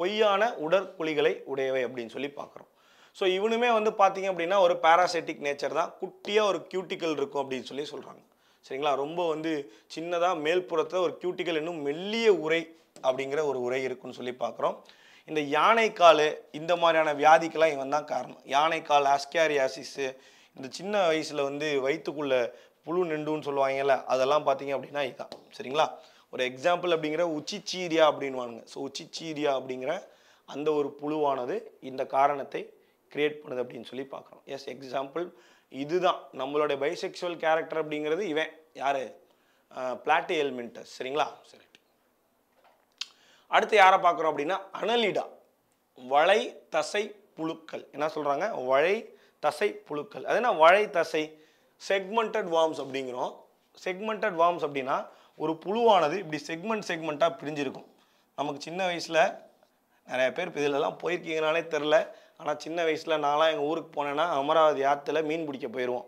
[SPEAKER 1] பொய்யான உடற்குழிகளை உடையவை அப்படின்னு சொல்லி பார்க்குறோம் ஸோ இவனுமே வந்து பார்த்தீங்க அப்படின்னா ஒரு பேராசைட்டிக் நேச்சர் தான் குட்டியாக ஒரு கியூட்டிக்கல் இருக்கும் அப்படின்னு சொல்லி சொல்கிறாங்க சரிங்களா ரொம்ப வந்து சின்னதாக மேல்புறத்தில் ஒரு கியூட்டிக்கல் இன்னும் மெல்லிய உரை அப்படிங்கிற ஒரு உரை இருக்குன்னு சொல்லி பார்க்குறோம் இந்த யானைக்கால் இந்த மாதிரியான வியாதிக்கெல்லாம் இவன் தான் காரணம் யானைக்கால் ஆஸ்கேரியாசிஸு இந்த சின்ன வயசில் வந்து வயிற்றுக்குள்ளே புழு நெண்டுன்னு சொல்லுவாங்கல்ல அதெல்லாம் பார்த்தீங்க அப்படின்னா இதுதான் சரிங்களா ஒரு எக்ஸாம்பிள் அப்படிங்கிற உச்சிச்சீரியா அப்படின்வானுங்க ஸோ உச்சிச்சீரியா அப்படிங்கிற அந்த ஒரு புழுவானது இந்த காரணத்தை கிரியேட் பண்ணுது அப்படின்னு சொல்லி பார்க்குறோம் எஸ் எக்ஸாம்பிள் இதுதான் நம்மளுடைய பைசெக்சுவல் கேரக்டர் அப்படிங்கிறது இவன் யார் பிளாட்டி எல்மெண்டஸ் சரிங்களா சரி அடுத்து யாரை பார்க்குறோம் அப்படின்னா அனலிடா வளை தசை புழுக்கள் என்ன சொல்கிறாங்க வளை தசை புழுக்கள் அது என்ன வளை தசை செக்மெண்டட் வார்ம்ஸ் அப்படிங்கிறோம் செக்மெண்டட் வார்ம்ஸ் அப்படின்னா ஒரு புழுவானது இப்படி செக்மெண்ட் செக்மெண்ட்டாக பிரிஞ்சிருக்கும் நமக்கு சின்ன வயசில் நிறைய பேர் இதிலெல்லாம் போயிருக்கீங்கனாலே தெரில ஆனால் சின்ன வயசில் நான்லாம் எங்கள் ஊருக்கு போனேன்னா அமராவதி ஆற்றுல மீன் பிடிக்க போயிடுவோம்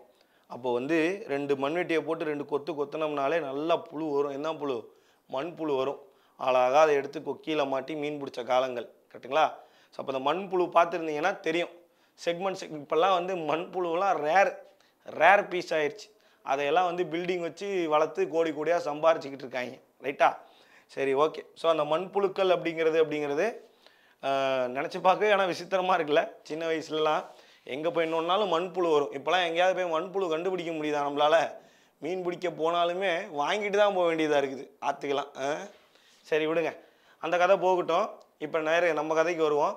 [SPEAKER 1] அப்போது வந்து ரெண்டு மண்வெட்டியை போட்டு ரெண்டு கொத்து கொத்தினோம்னாலே நல்லா புழு வரும் என்ன புழு மண்புழு வரும் ஆளாக அதை எடுத்து கொக்கியில் மாட்டி மீன் பிடிச்ச காலங்கள் கரெக்டுங்களா ஸோ அப்போ அந்த மண்புழு பார்த்துருந்தீங்கன்னா தெரியும் செக்மெண்ட் செக் இப்போல்லாம் வந்து மண்புழுவெலாம் ரேர் ரேர் பீஸ் ஆயிடுச்சு அதையெல்லாம் வந்து பில்டிங் வச்சு வளர்த்து கோடி கோடியாக சம்பாரிச்சிக்கிட்டு இருக்காங்க ரைட்டா சரி ஓகே ஸோ அந்த மண்புழுக்கள் அப்படிங்கிறது அப்படிங்கிறது நினச்சி பார்க்க ஆனால் விசித்திரமாக இருக்குல்ல சின்ன வயசுலலாம் எங்கே போய் இன்னொன்னாலும் மண்புழு வரும் இப்போலாம் எங்கேயாவது போய் மண்புழு கண்டுபிடிக்க முடியுதா நம்மளால் மீன் பிடிக்க போனாலுமே வாங்கிட்டு தான் போக வேண்டியதாக இருக்குது ஆற்றுக்கலாம் சரி விடுங்க அந்த கதை போகட்டும் இப்போ நேர நம்ம கதைக்கு வருவோம்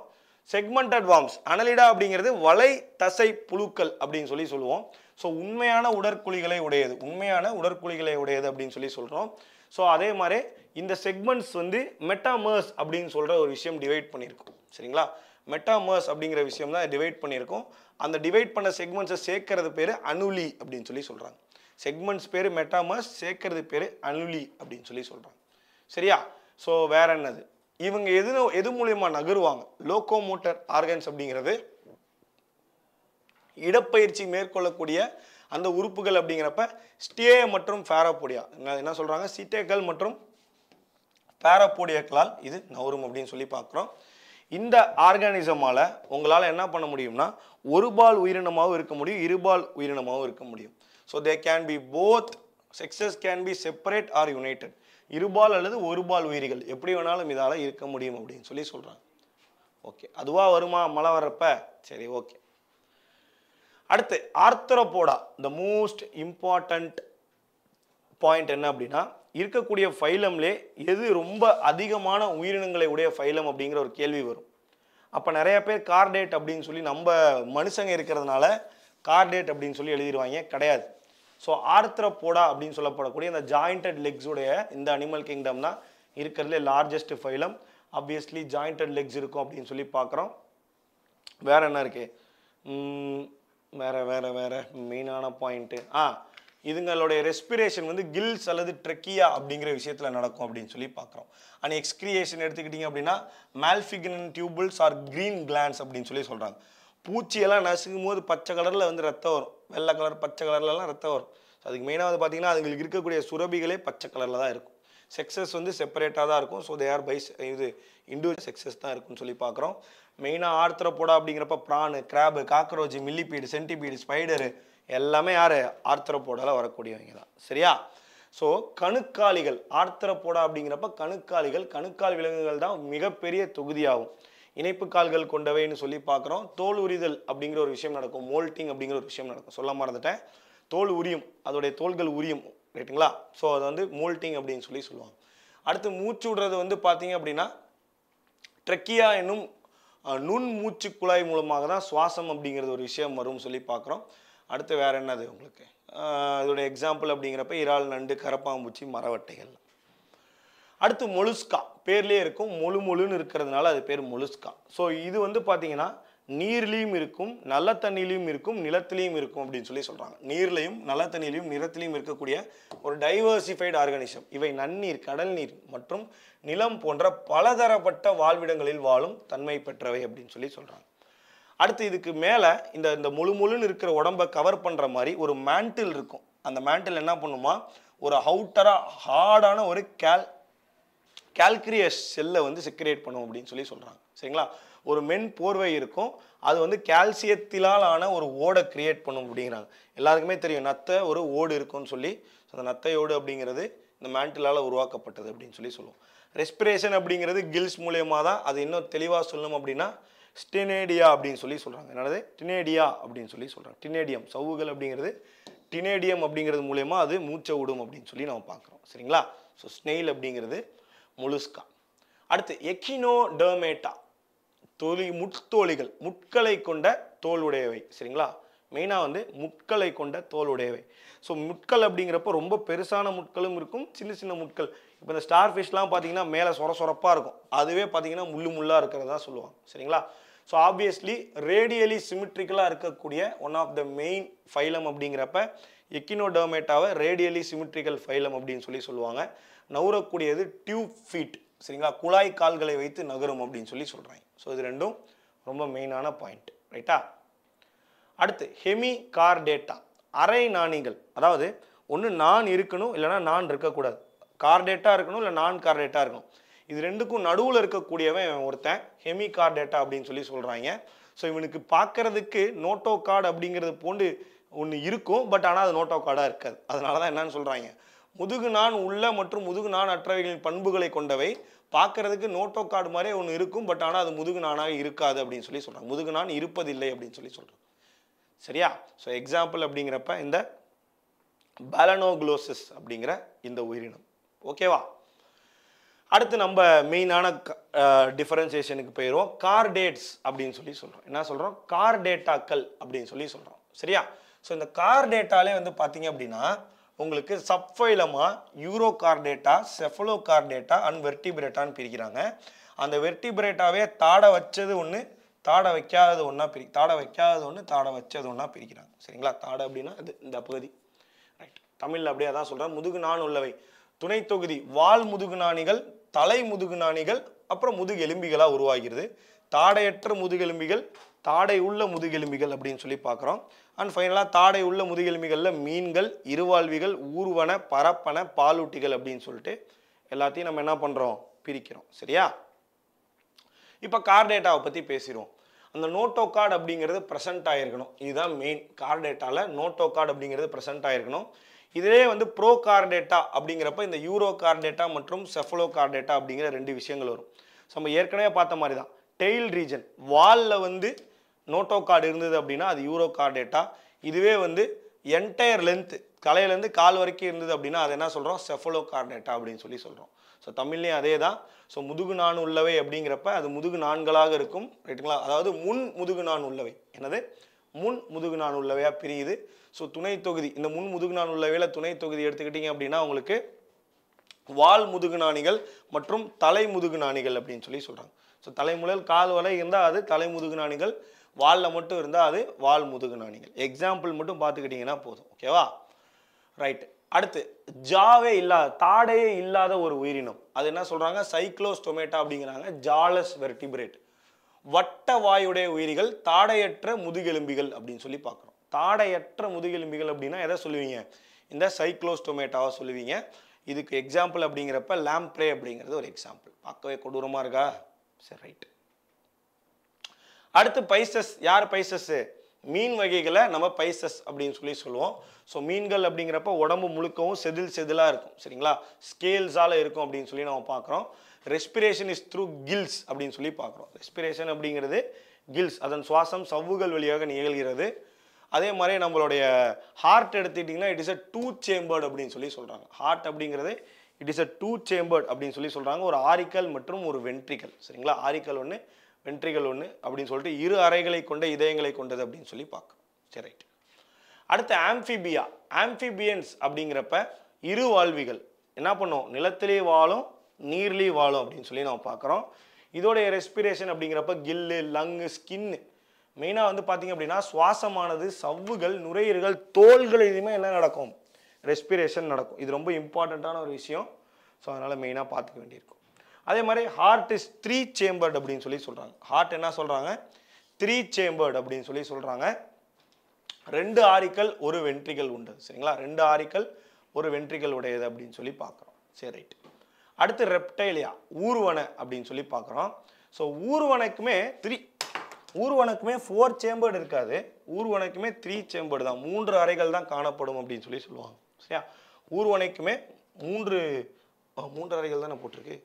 [SPEAKER 1] செக்மெண்டட் வார்ம்ஸ் அனலிடா அப்படிங்கிறது வலை தசை புழுக்கள் அப்படின்னு சொல்லி சொல்லுவோம் ஸோ உண்மையான உடற்குழிகளை உடையது உண்மையான உடற்குழிகளை உடையது அப்படின்னு சொல்லி சொல்கிறோம் ஸோ அதே மாதிரி இந்த செக்மெண்ட்ஸ் வந்து மெட்டாமர்ஸ் அப்படின்னு சொல்கிற ஒரு விஷயம் டிவைட் பண்ணியிருக்கும் சரிங்களா மெட்டாமர்ஸ் அப்படிங்கிற விஷயம் தான் டிவைட் பண்ணியிருக்கோம் அந்த டிவைட் பண்ண செக்மெண்ட்ஸை சேர்க்கறது பேர் அணுலி அப்படின்னு சொல்லி சொல்கிறாங்க செக்மெண்ட்ஸ் பேர் மெட்டாமர்ஸ் சேர்க்கறது பேர் அணுலி அப்படின்னு சொல்லி சொல்கிறாங்க சரியா ஸோ வேற என்னது இவங்க எது எது மூலயமா நகருவாங்க லோக்கோமோட்டர் ஆர்கன்ஸ் அப்படிங்கிறது இடப்பயிற்சி மேற்கொள்ளக்கூடிய அந்த உறுப்புகள் அப்படிங்கிறப்ப ஸ்டே மற்றும் ஃபேராபோடியா என்ன சொல்கிறாங்க சிட்டேக்கள் மற்றும் பேராபோடியாக்களால் இது நவரும் அப்படின்னு சொல்லி பார்க்குறோம் இந்த ஆர்கானிசமால் உங்களால் என்ன பண்ண முடியும்னா ஒரு பால் உயிரினமாகவும் இருக்க முடியும் இருபால் உயிரினமாகவும் இருக்க முடியும் so they can be both sexes can be separate or united இருபால் அல்லது ஒரு பால் உயிரிகள் எப்படி வேணாலும் இதால் இருக்க முடியும் அப்படின்னு சொல்லி சொல்கிறாங்க ஓகே அதுவாக வருமா மழை வர்றப்ப சரி ஓகே அடுத்து ஆர்த்ரோபோடா இந்த மோஸ்ட் இம்பார்ட்டண்ட் பாயிண்ட் என்ன அப்படின்னா இருக்கக்கூடிய ஃபைலம்லே எது ரொம்ப அதிகமான உயிரினங்களை உடைய ஃபைலம் அப்படிங்கிற ஒரு கேள்வி வரும் அப்போ நிறைய பேர் கார்டேட் அப்படின்னு சொல்லி நம்ம மனுஷங்க இருக்கிறதுனால கார்டேட் அப்படின்னு சொல்லி எழுதிடுவாங்க கிடையாது ஸோ ஆர்த்ரோபோடா அப்படின்னு சொல்லப்படக்கூடிய இந்த ஜாயிண்டட் லெக்ஸுடைய இந்த அனிமல் கிங்டம் தான் இருக்கிறதுலே largest phylum obviously jointed legs இருக்கும் அப்படின்னு சொல்லி பார்க்குறோம் வேறு என்ன இருக்குது வேறு வேறு வேறு மெயினான பாயிண்ட்டு ஆ இதுங்களுடைய ரெஸ்பிரேஷன் வந்து கில்ஸ் அல்லது ட்ரெக்கியா அப்படிங்கிற விஷயத்தில் நடக்கும் அப்படின்னு சொல்லி பார்க்குறோம் அண்ட் எக்ஸ்கிரியேஷன் எடுத்துக்கிட்டிங்க அப்படின்னா Malpighian tubules or green glands அப்படின்னு சொல்லி சொல்கிறாங்க பூச்சியெல்லாம் நசுக்கும் போது பச்சை கலரில் வந்து ரத்தம் வரும் வெள்ளை கலர் பச்சை கலர்லலாம் ரத்தம் வரும் அதுக்கு மெயினாக வந்து பார்த்திங்கன்னா அதுங்களுக்கு இருக்கக்கூடிய சுரபிகளே பச்சை கலரில் தான் இருக்கும் செக்ஸஸ் வந்து செப்பரேட்டாக தான் இருக்கும் ஸோ தே ஆர் பைஸ் இது இண்டிவிஜுவல் செக்ஸஸ் தான் இருக்கும்னு சொல்லி பார்க்குறோம் மெயினாக போடா அப்படிங்கிறப்ப prawn crab cockroach millipede centipede spider எல்லாமே யார் ஆர்த்தரோபோடாவில் வரக்கூடியவங்க தான் சரியா ஸோ கணுக்காலிகள் போடா அப்படிங்கிறப்ப கணுக்காலிகள் கணுக்கால் விலங்குகள் தான் மிகப்பெரிய தொகுதியாகும் இணைப்பு கால்கள் கொண்டவைன்னு சொல்லி பார்க்குறோம் தோல் உரிதல் அப்படிங்கிற ஒரு விஷயம் நடக்கும் மோல்ட்டிங் அப்படிங்கிற ஒரு விஷயம் நடக்கும் சொல்ல மறந்துட்டேன் தோல் உரியும் அதோடைய தோள்கள் உரியும் ரைட்டுங்களா ஸோ அது வந்து மோல்ட்டிங் அப்படின்னு சொல்லி சொல்லுவாங்க அடுத்து மூச்சு விடுறது வந்து பார்த்தீங்க அப்படின்னா ட்ரெக்கியா என்னும் நுண் மூச்சு குழாய் மூலமாக தான் சுவாசம் அப்படிங்கிறது ஒரு விஷயம் வரும்னு சொல்லி பார்க்குறோம் அடுத்து வேறு என்னது உங்களுக்கு இதோடய எக்ஸாம்பிள் அப்படிங்கிறப்ப இறால் நண்டு கரப்பாம்பூச்சி மரவட்டைகள் அடுத்து மொலுஸ்கா பேர்லேயே இருக்கும் மொழு மொழுன்னு இருக்கிறதுனால அது பேர் மொலுஸ்கா ஸோ இது வந்து பார்த்தீங்கன்னா நீர்லேயும் இருக்கும் நல்ல தண்ணியிலையும் இருக்கும் நிலத்திலையும் இருக்கும் அப்படின்னு சொல்லி சொல்கிறாங்க நீர்லையும் நல்ல தண்ணியிலையும் நிலத்திலையும் இருக்கக்கூடிய ஒரு டைவர்சிஃபைடு ஆர்கானிசம் இவை நன்னீர் கடல் நீர் மற்றும் நிலம் போன்ற பலதரப்பட்ட வாழ்விடங்களில் வாழும் தன்மை பெற்றவை அப்படின்னு சொல்லி சொல்கிறாங்க அடுத்து இதுக்கு மேலே இந்த இந்த முழு முழுன்னு இருக்கிற உடம்பை கவர் பண்ணுற மாதிரி ஒரு மேண்டில் இருக்கும் அந்த மேண்டில் என்ன பண்ணுமா ஒரு அவுட்டராக ஹார்டான ஒரு கேல் கேல்கிரியஸ் செல்லை வந்து செக்ரியேட் பண்ணும் அப்படின்னு சொல்லி சொல்கிறாங்க சரிங்களா ஒரு மென் போர்வை இருக்கும் அது வந்து கால்சியத்திலால் ஆன ஒரு ஓடை கிரியேட் பண்ணும் அப்படிங்கிறாங்க எல்லாருக்குமே தெரியும் நத்தை ஒரு ஓடு இருக்கும்னு சொல்லி அந்த நத்தையோடு அப்படிங்கிறது இந்த மேண்டிலால் உருவாக்கப்பட்டது அப்படின்னு சொல்லி சொல்லுவோம் ரெஸ்பிரேஷன் அப்படிங்கிறது கில்ஸ் மூலயமா தான் அது இன்னும் தெளிவாக சொல்லணும் அப்படின்னா ஸ்டினேடியா அப்படின்னு சொல்லி சொல்கிறாங்க என்னது டினேடியா அப்படின்னு சொல்லி சொல்கிறாங்க டினேடியம் சவுகள் அப்படிங்கிறது டினேடியம் அப்படிங்கிறது மூலயமா அது மூச்சை விடும் அப்படின்னு சொல்லி நம்ம பார்க்குறோம் சரிங்களா ஸோ ஸ்னெயில் அப்படிங்கிறது முழுஸ்கா அடுத்து எக்கினோ டர்மேட்டா தொலி முட்தோழிகள் முட்களை கொண்ட தோல் உடையவை சரிங்களா மெயினாக வந்து முட்களை கொண்ட தோல் உடையவை ஸோ முட்கள் அப்படிங்கிறப்ப ரொம்ப பெருசான முட்களும் இருக்கும் சின்ன சின்ன முட்கள் இப்போ இந்த ஸ்டார் ஃபிஷ்லாம் பார்த்தீங்கன்னா மேலே சொர சொரப்பாக இருக்கும் அதுவே பார்த்தீங்கன்னா முள் முள்ளாக இருக்கிறதா சொல்லுவாங்க சரிங்களா ஸோ ஆப்வியஸ்லி ரேடியலி சிமிட்ரிக்கலாக இருக்கக்கூடிய one of the main phylum அப்படிங்கிறப்ப எக்கினோடர்மேட்டாவை ரேடியலி சிமிட்ரிக்கல் ஃபைலம் அப்படின்னு சொல்லி சொல்லுவாங்க நவுறக்கூடியது டியூப் ஃபீட் சரிங்களா குழாய் கால்களை வைத்து நகரும் அப்படின்னு சொல்லி சொல்கிறேன் ஸோ இது ரெண்டும் ரொம்ப மெயினான பாயிண்ட் ரைட்டா அடுத்து ஹெமி கார் டேட்டா அரை நாணிகள் அதாவது ஒன்று நான் இருக்கணும் இல்லைனா நான் இருக்கக்கூடாது கார் டேட்டா இருக்கணும் இல்லை நான் கார் டேட்டா இருக்கணும் இது ரெண்டுக்கும் நடுவில் இருக்கக்கூடியவன் ஒருத்தன் ஹெமி டேட்டா அப்படின்னு சொல்லி சொல்கிறாங்க ஸோ இவனுக்கு பார்க்கறதுக்கு நோட்டோ கார்டு அப்படிங்கிறது போண்டு ஒன்று இருக்கும் பட் ஆனால் அது நோட்டோ கார்டாக இருக்காது அதனால தான் என்னன்னு சொல்கிறாங்க முதுகு நான் உள்ள மற்றும் முதுகு நான் அற்றவைகளின் பண்புகளை கொண்டவை பார்க்குறதுக்கு நோட்டோ கார்டு மாதிரி ஒன்று இருக்கும் பட் ஆனால் அது முதுகு நானாக இருக்காது அப்படின்னு சொல்லி சொல்கிறாங்க முதுகு நான் இருப்பதில்லை அப்படின்னு சொல்லி சொல்கிறோம் சரியா ஸோ எக்ஸாம்பிள் அப்படிங்கிறப்ப இந்த பலனோக்ளோசிஸ் அப்படிங்கிற இந்த உயிரினம் ஓகேவா அடுத்து நம்ம மெயினான டிஃபரன்சியேஷனுக்கு போயிடுவோம் கார்டேட்ஸ் அப்படின்னு சொல்லி சொல்கிறோம் என்ன சொல்கிறோம் கார்டேட்டாக்கள் அப்படின்னு சொல்லி சொல்கிறோம் சரியா ஸோ இந்த கார்டேட்டாலே வந்து பார்த்தீங்க அப்படின்னா உங்களுக்கு சப்ஃபைலமாக Urochordata Cephalochordata and வெர்டிபிரேட்டான்னு பிரிக்கிறாங்க அந்த வெர்டிபிரேட்டாவே தாட வச்சது ஒன்று தாட வைக்காதது ஒன்றா பிரி தாட வைக்காதது ஒன்று தாட வச்சது ஒன்றா பிரிக்கிறாங்க சரிங்களா தாட அப்படின்னா அது இந்த பகுதி ரைட் தமிழில் அப்படியே அதான் சொல்கிறேன் முதுகு நான் உள்ளவை துணை தொகுதி வால் முதுகு நாணிகள் தலை முதுகு நாணிகள் அப்புறம் முதுகெலும்பிகளாக உருவாகிறது தாடையற்ற முதுகெலும்பிகள் தாடை உள்ள முதுகெலும்பிகள் அப்படின்னு சொல்லி பார்க்குறோம் அண்ட் ஃபைனலாக தாடை உள்ள முதுகெலும்பிகளில் மீன்கள் இருவாழ்விகள் ஊர்வன பரப்பன பாலூட்டிகள் அப்படின்னு சொல்லிட்டு எல்லாத்தையும் நம்ம என்ன பண்ணுறோம் பிரிக்கிறோம் சரியா இப்போ கார்டேட்டாவை பற்றி பேசிடுவோம் அந்த நோட்டோ கார்டு அப்படிங்கிறது ப்ரெசென்ட் ஆகிருக்கணும் இதுதான் மெயின் கார்டேட்டாவில் நோட்டோ கார்டு அப்படிங்கிறது ப்ரெசென்ட் ஆகிருக்கணும் இதிலே வந்து ப்ரோ கார்டேட்டா அப்படிங்கிறப்ப இந்த யூரோ கார்டேட்டா மற்றும் செஃபலோ கார்டேட்டா அப்படிங்கிற ரெண்டு விஷயங்கள் வரும் ஸோ நம்ம ஏற்கனவே பார்த்த மாதிரி தான் டெய்ல் ரீஜன் வாலில் வந்து நோட்டோ கார்டு இருந்தது அப்படின்னா அது யூரோ கார்டு டேட்டா இதுவே வந்து என்டையர் லென்த்து கலையிலேருந்து கால் வரைக்கும் இருந்தது அப்படின்னா அது என்ன சொல்கிறோம் செஃபலோ கார்டேட்டா அப்படின்னு சொல்லி சொல்கிறோம் ஸோ தமிழ்லேயும் அதே தான் ஸோ முதுகு நான் உள்ளவை அப்படிங்கிறப்ப அது முதுகு நான்களாக இருக்கும் ரைட்டுங்களா அதாவது முன் முதுகு நான் உள்ளவை என்னது முன் முதுகு நான் உள்ளவையாக பிரியுது ஸோ துணை தொகுதி இந்த முன் முதுகு நான் உள்ளவையில் துணை தொகுதி எடுத்துக்கிட்டிங்க அப்படின்னா உங்களுக்கு வால் முதுகு நாணிகள் மற்றும் தலை முதுகு நாணிகள் அப்படின்னு சொல்லி சொல்கிறாங்க ஸோ தலைமுதல் கால் வலை இருந்தால் அது தலைமுதுகு நாணிகள் வாலில் மட்டும் இருந்தால் அது வால் முதுகு நாணிகள் எக்ஸாம்பிள் மட்டும் பார்த்துக்கிட்டிங்கன்னா போதும் ஓகேவா ரைட்டு அடுத்து ஜாவே இல்லாத தாடையே இல்லாத ஒரு உயிரினம் அது என்ன சொல்கிறாங்க சைக்ளோஸ்டொமேட்டா அப்படிங்கிறாங்க ஜாலஸ் வெர்டிபிரேட் வட்ட வாயுடைய உயிரிகள் தாடையற்ற முதுகெலும்பிகள் அப்படின்னு சொல்லி பார்க்குறோம் தாடையற்ற முதுகெலும்பிகள் அப்படின்னா எதை சொல்லுவீங்க இந்த டொமேட்டாவை சொல்லுவீங்க இதுக்கு எக்ஸாம்பிள் அப்படிங்கிறப்ப லேம்ப்ரே அப்படிங்கிறது ஒரு எக்ஸாம்பிள் பார்க்கவே கொடூரமாக இருக்கா சரி ரைட்டு அடுத்து பைசஸ் யார் பைசஸ்ஸு மீன் வகைகளை நம்ம பைசஸ் அப்படின்னு சொல்லி சொல்லுவோம் ஸோ மீன்கள் அப்படிங்கிறப்ப உடம்பு முழுக்கவும் செதில் செதிலாக இருக்கும் சரிங்களா ஸ்கேல்ஸால் இருக்கும் அப்படின்னு சொல்லி நம்ம பார்க்குறோம் ரெஸ்பிரேஷன் இஸ் த்ரூ கில்ஸ் அப்படின்னு சொல்லி பார்க்குறோம் ரெஸ்பிரேஷன் அப்படிங்கிறது கில்ஸ் அதன் சுவாசம் சவ்வுகள் வழியாக நிகழ்கிறது அதே மாதிரி நம்மளுடைய ஹார்ட் எடுத்துக்கிட்டிங்கன்னா it is a two chambered அப்படின்னு சொல்லி சொல்கிறாங்க ஹார்ட் அப்படிங்கிறது it is a two chambered அப்படின்னு சொல்லி சொல்கிறாங்க ஒரு ஆரிக்கல் மற்றும் ஒரு வென்ட்ரிக்கல் சரிங்களா ஆரிக்கல் ஒன்று வென்ட்ரிகள் ஒன்று அப்படின்னு சொல்லிட்டு இரு அறைகளை கொண்ட இதயங்களை கொண்டது அப்படின்னு சொல்லி பார்க்குறோம் சரி ரைட் அடுத்து ஆம்ஃபிபியா ஆம்ஃபிபியன்ஸ் அப்படிங்கிறப்ப இரு வாழ்விகள் என்ன பண்ணும் நிலத்திலே வாழும் நீர்லேயே வாழும் அப்படின்னு சொல்லி நம்ம பார்க்குறோம் இதோடைய ரெஸ்பிரேஷன் அப்படிங்கிறப்ப கில்லு லங்கு ஸ்கின்னு மெயினாக வந்து பார்த்திங்க அப்படின்னா சுவாசமானது சவ்வுகள் நுரையீரல்கள் தோள்கள் எதுவுமே என்ன நடக்கும் ரெஸ்பிரேஷன் நடக்கும் இது ரொம்ப இம்பார்ட்டண்ட்டான ஒரு விஷயம் ஸோ அதனால் மெயினாக பார்த்துக்க வேண்டியிருக்கும் அதே மாதிரி ஹார்ட் இஸ் த்ரீ சேம்பர்ட் அப்படின்னு சொல்லி சொல்கிறாங்க ஹார்ட் என்ன சொல்கிறாங்க த்ரீ சேம்பர்ட் அப்படின்னு சொல்லி சொல்கிறாங்க ரெண்டு ஆரிக்கல் ஒரு வென்ட்ரிகல் உண்டு சரிங்களா ரெண்டு ஆரிக்கல் ஒரு வென்ட்ரிகல் உடையது அப்படின்னு சொல்லி பார்க்குறோம் சரி ரைட் அடுத்து ரெப்டைலியா ஊர்வன அப்படின்னு சொல்லி பார்க்குறோம் ஸோ ஊர்வனைக்குமே த்ரீ ஊர்வனக்குமே ஃபோர் சேம்பர்டு இருக்காது ஊர்வனைக்குமே த்ரீ சேம்பர்டு தான் மூன்று அறைகள் தான் காணப்படும் அப்படின்னு சொல்லி சொல்லுவாங்க சரியா ஊர்வனைக்குமே மூன்று மூன்று அறைகள் தானே போட்டிருக்கு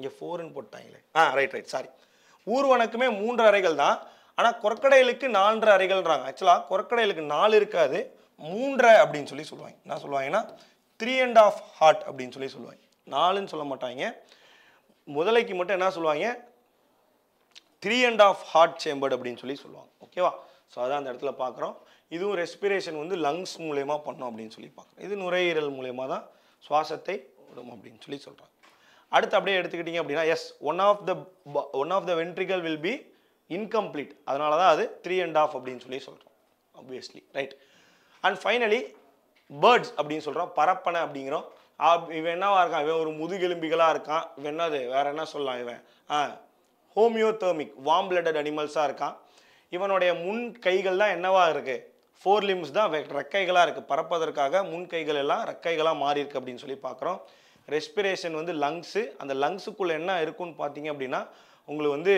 [SPEAKER 1] இங்கே ஃபோர்னு போட்டாங்களே ஆ ரைட் ரைட் சாரி ஊர்வனக்குமே மூன்று அறைகள் தான் ஆனால் கொரக்கடையலுக்கு நான்கு அறைகள்ன்றாங்க ஆக்சுவலாக கொரக்கடையிலுக்கு நாலு இருக்காது மூன்றரை அப்படின்னு சொல்லி சொல்லுவாங்க நான் சொல்லுவாங்கன்னா த்ரீ அண்ட் ஆஃப் ஹார்ட் அப்படின்னு சொல்லி சொல்லுவாங்க நாலுன்னு சொல்ல மாட்டாங்க முதலைக்கு மட்டும் என்ன சொல்லுவாங்க three and half heart chambered அப்படின்னு சொல்லி சொல்லுவாங்க ஓகேவா ஸோ அதான் அந்த இடத்துல பார்க்குறோம் இதுவும் ரெஸ்பிரேஷன் வந்து லங்ஸ் மூலயமா பண்ணோம் அப்படின்னு சொல்லி பார்க்குறோம் இது நுரையீரல் மூலயமா தான் சுவாசத்தை விடும் அப்படின்னு சொல்லி சொல்கிறாங்க அடுத்து அப்படியே எடுத்துக்கிட்டிங்க அப்படின்னா yes one of the one of the ventricle will be incomplete அதனால தான் அது த்ரீ அண்ட் ஆஃப் அப்படின்னு சொல்லி சொல்கிறோம் obviously right and finally birds அப்படின்னு சொல்கிறோம் பரப்பனை அப்படிங்கிறோம் இவன் என்னவா இருக்கான் இவன் ஒரு முதுகெலும்பிகளாக இருக்கான் இவன் என்னது வேறு என்ன சொல்லலாம் இவன் ஆ ஹோமியோதெர்மிக் வாம் பிளட்டட் அனிமல்ஸாக இருக்கான் இவனுடைய முன் கைகள் தான் என்னவாக இருக்குது ஃபோர் லிம்ஸ் தான் ரெக்கைகளாக இருக்குது பறப்பதற்காக முன் கைகள் எல்லாம் ரெக்கைகளாக மாறியிருக்கு அப்படின்னு சொல்லி பார்க்குறோம் ரெஸ்பிரேஷன் வந்து லங்ஸு அந்த லங்ஸுக்குள்ளே என்ன இருக்குன்னு பார்த்தீங்க அப்படின்னா உங்களுக்கு வந்து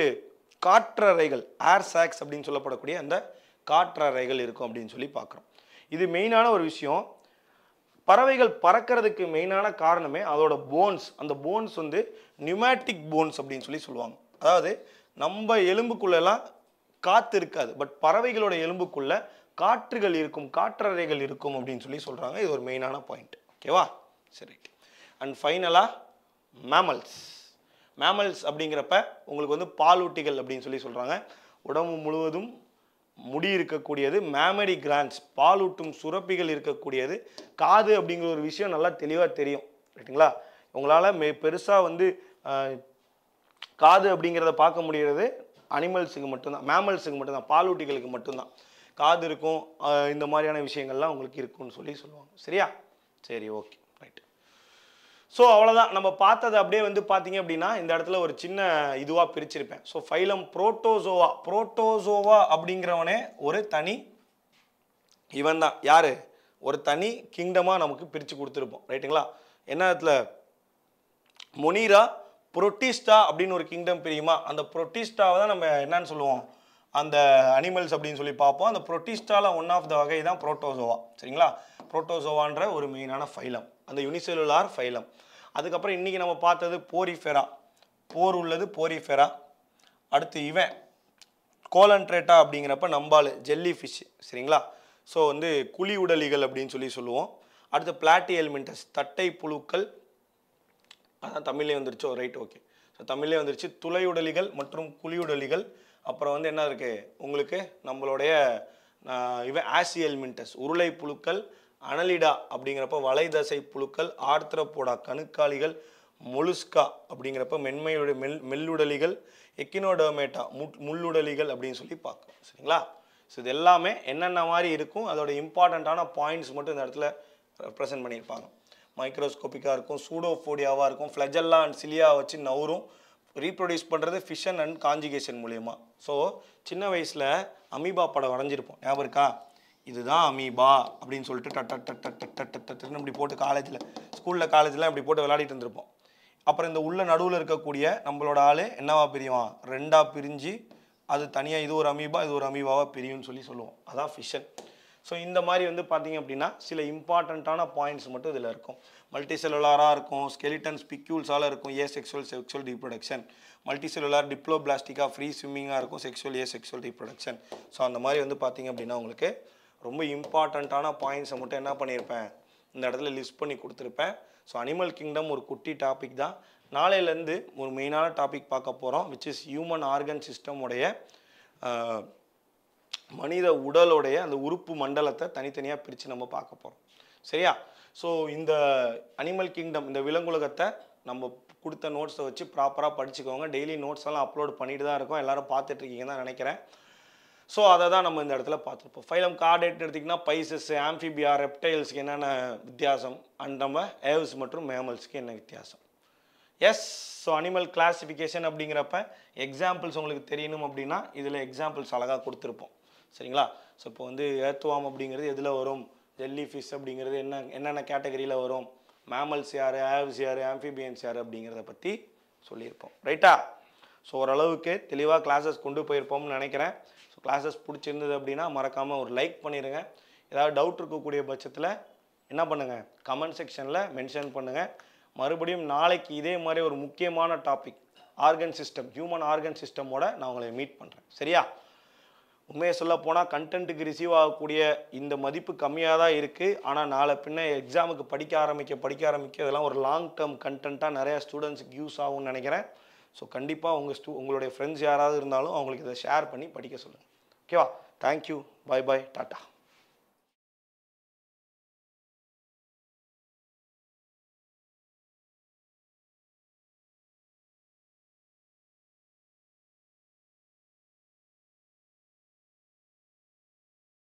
[SPEAKER 1] காற்றறைகள் ஏர் சாக்ஸ் அப்படின்னு சொல்லப்படக்கூடிய அந்த காற்றறைகள் இருக்கும் அப்படின்னு சொல்லி பார்க்குறோம் இது மெயினான ஒரு விஷயம் பறவைகள் பறக்கிறதுக்கு மெயினான காரணமே அதோட போன்ஸ் அந்த போன்ஸ் வந்து நியூமேட்டிக் போன்ஸ் அப்படின்னு சொல்லி சொல்லுவாங்க அதாவது நம்ம எலும்புக்குள்ளெல்லாம் காற்று இருக்காது பட் பறவைகளோட எலும்புக்குள்ளே காற்றுகள் இருக்கும் காற்றறைகள் இருக்கும் அப்படின்னு சொல்லி சொல்கிறாங்க இது ஒரு மெயினான பாயிண்ட் ஓகேவா சரி அண்ட் ஃபைனலாக மேமல்ஸ் மேமல்ஸ் அப்படிங்கிறப்ப உங்களுக்கு வந்து பாலூட்டிகள் அப்படின்னு சொல்லி சொல்கிறாங்க உடம்பு முழுவதும் முடி இருக்கக்கூடியது மேமரி கிராண்ட்ஸ் பாலூட்டும் சுரப்பிகள் இருக்கக்கூடியது காது அப்படிங்கிற ஒரு விஷயம் நல்லா தெளிவாக தெரியும் ரைட்டுங்களா உங்களால் மே பெருசாக வந்து காது அப்படிங்கிறத பார்க்க முடிகிறது அனிமல்ஸுக்கு மட்டும்தான் மேமல்ஸுக்கு மட்டும்தான் பாலூட்டிகளுக்கு மட்டும்தான் காது இருக்கும் இந்த மாதிரியான விஷயங்கள்லாம் உங்களுக்கு இருக்கும்னு சொல்லி சொல்லுவாங்க சரியா சரி ஓகே ஸோ அவ்வளோதான் நம்ம பார்த்தது அப்படியே வந்து பார்த்தீங்க அப்படின்னா இந்த இடத்துல ஒரு சின்ன இதுவாக பிரிச்சிருப்பேன் ஸோ ஃபைலம் புரோட்டோசோவா புரோட்டோசோவா அப்படிங்கிறவனே ஒரு தனி இவன் தான் யார் ஒரு தனி கிங்டமாக நமக்கு பிரித்து கொடுத்துருப்போம் ரைட்டுங்களா என்ன இடத்துல மொனீரா புரொட்டிஸ்டா அப்படின்னு ஒரு கிங்டம் பிரியுமா அந்த புரொட்டிஸ்டாவை தான் நம்ம என்னன்னு சொல்லுவோம் அந்த அனிமல்ஸ் அப்படின்னு சொல்லி பார்ப்போம் அந்த புரொட்டிஸ்டாவில் ஒன் ஆஃப் த வகை தான் புரோட்டோசோவா சரிங்களா புரோட்டோசோவான்ற ஒரு மெயினான ஃபைலம் அந்த யூனிசெல்லுலார் ஃபைலம் அதுக்கப்புறம் இன்றைக்கி நம்ம பார்த்தது போரிஃபெரா போர் உள்ளது போரிஃபெரா அடுத்து இவன் கோலன்ட்ரேட்டா அப்படிங்கிறப்ப நம்பால் ஜெல்லி ஃபிஷ் சரிங்களா ஸோ வந்து குழி உடலிகள் அப்படின்னு சொல்லி சொல்லுவோம் அடுத்து பிளாட்டி எலிமெண்டஸ் தட்டை புழுக்கள் அதான் தமிழ்லேயே வந்துருச்சோ ரைட் ஓகே ஸோ தமிழ்லேயே வந்துருச்சு oh, துளையுடலிகள் மற்றும் குழியுடலிகள் அப்புறம் வந்து என்ன இருக்குது உங்களுக்கு நம்மளுடைய இவன் ஆசி மின்டஸ் உருளை புழுக்கள் அனலிடா அப்படிங்கிறப்ப வலைதசை புழுக்கள் ஆர்த்திரப்போடா கணுக்காளிகள் மொலுஸ்கா அப்படிங்கிறப்ப மென்மையுடைய மெல் மெல்லுடலிகள் எக்கினோடோமேட்டா முள்ளுடலிகள் அப்படின்னு சொல்லி பார்க்கும் சரிங்களா ஸோ இது எல்லாமே என்னென்ன மாதிரி இருக்கும் அதோட இம்பார்ட்டண்ட்டான பாயிண்ட்ஸ் மட்டும் இந்த இடத்துல ப்ரெசென்ட் பண்ணியிருப்பாங்க மைக்ரோஸ்கோப்பிக்காக இருக்கும் சூடோஃபோடியாவாக இருக்கும் ஃப்ளஜெல்லாம் அண்ட் சிலியா வச்சு நவரும் ரீப்ரொடியூஸ் பண்ணுறது ஃபிஷன் அண்ட் காஞ்சிகேஷன் மூலியமாக ஸோ சின்ன வயசில் அமீபா படம் வரைஞ்சிருப்போம் ஞாபகம் இருக்கா இதுதான் அமீபா அப்படின்னு சொல்லிட்டு டட் டட் டட் டட் டட் டட் டட்னு இப்படி போட்டு காலேஜில் ஸ்கூலில் காலேஜில் இப்படி போட்டு விளையாடிட்டு இருந்திருப்போம் அப்புறம் இந்த உள்ள நடுவில் இருக்கக்கூடிய நம்மளோட ஆள் என்னவா பிரியும் ரெண்டாக பிரிஞ்சு அது தனியாக இது ஒரு அமீபா இது ஒரு அமீபாவாக பிரியும்னு சொல்லி சொல்லுவோம் அதான் ஃபிஷன் ஸோ இந்த மாதிரி வந்து பார்த்தீங்க அப்படின்னா சில இம்பார்ட்டண்ட்டான பாயிண்ட்ஸ் மட்டும் இதில் இருக்கும் மல்டி செல்லுலாராக இருக்கும் ஸ்கெலிட்டன்ஸ் பிக்யூல்ஸால் இருக்கும் asexual sexual reproduction multicellular டிப்ளோ பிளாஸ்டிக்காக ஃப்ரீ ஸ்விம்மிங்காக இருக்கும் sexual asexual reproduction so அந்த மாதிரி வந்து பார்த்தீங்க அப்படின்னா உங்களுக்கு ரொம்ப இம்பார்ட்டண்ட்டான பாயிண்ட்ஸை மட்டும் என்ன பண்ணியிருப்பேன் இந்த இடத்துல லிஸ்ட் பண்ணி கொடுத்துருப்பேன் ஸோ அனிமல் கிங்டம் ஒரு குட்டி டாபிக் தான் நாளையிலேருந்து ஒரு மெயினான டாபிக் பார்க்க போகிறோம் which is human organ system உடைய மனித உடலுடைய அந்த உறுப்பு மண்டலத்தை தனித்தனியாக பிரித்து நம்ம பார்க்க போகிறோம் சரியா ஸோ இந்த அனிமல் கிங்டம் இந்த விலங்குலகத்தை நம்ம கொடுத்த நோட்ஸை வச்சு ப்ராப்பராக படிச்சுக்கோங்க டெய்லி நோட்ஸ் எல்லாம் அப்லோட் பண்ணிட்டு தான் இருக்கோம் எல்லோரும் பார்த்துட்ருக்கீங்கன்னு தான் நினைக்கிறேன் ஸோ அதை தான் நம்ம இந்த இடத்துல பார்த்துருப்போம் ஃபைலம் கார்டேட் எடுத்திங்கன்னா பைசஸ் ஆம்ஃபிபியா ரெப்டைல்ஸ்க்கு என்னென்ன வித்தியாசம் அண்ட் நம்ம ஏவ்ஸ் மற்றும் மேமல்ஸ்க்கு என்ன வித்தியாசம் எஸ் ஸோ அனிமல் கிளாஸிஃபிகேஷன் அப்படிங்கிறப்ப எக்ஸாம்பிள்ஸ் உங்களுக்கு தெரியணும் அப்படின்னா இதில் எக்ஸாம்பிள்ஸ் அழகாக கொடுத்துருப்போம் சரிங்களா ஸோ இப்போ வந்து ஏத்துவாம் அப்படிங்கிறது எதில் வரும் ஜெல்லி ஃபிஷ் அப்படிங்கிறது என்ன என்னென்ன கேட்டகரியில் வரும் மேமல்ஸ் யார் ஆவ்ஸ் யார் ஆம்ஃபிபியன்ஸ் யார் அப்படிங்கிறத பற்றி சொல்லியிருப்போம் ரைட்டா ஸோ ஓரளவுக்கு தெளிவாக கிளாஸஸ் கொண்டு போயிருப்போம்னு நினைக்கிறேன் கிளாஸஸ் பிடிச்சிருந்தது அப்படின்னா மறக்காமல் ஒரு லைக் பண்ணிடுங்க ஏதாவது டவுட் இருக்கக்கூடிய பட்சத்தில் என்ன பண்ணுங்கள் கமெண்ட் செக்ஷனில் மென்ஷன் பண்ணுங்கள் மறுபடியும் நாளைக்கு இதே மாதிரி ஒரு முக்கியமான topic organ system human organ சிஸ்டமோட நான் உங்களை மீட் பண்ணுறேன் சரியா உண்மையை சொல்ல போனால் கண்டென்ட்டுக்கு ரிசீவ் ஆகக்கூடிய இந்த மதிப்பு கம்மியாக தான் இருக்குது ஆனால் நாளை பின்ன எக்ஸாமுக்கு படிக்க ஆரம்பிக்க படிக்க ஆரம்பிக்க இதெல்லாம் ஒரு லாங் டேர்ம் கண்டென்ட்டாக நிறையா ஸ்டூடெண்ட்ஸுக்கு யூஸ் ஆகும்னு நினைக்கிறேன் ஸோ கண்டிப்பாக உங்கள் ஸ்டூ உங்களுடைய ஃப்ரெண்ட்ஸ் யாராவது இருந்தாலும் அவங்களுக்கு இதை ஷேர் பண்ணி படிக்க சொல்லுங்கள் ஓகேவா தேங்க்யூ பாய் பாய் டாட்டா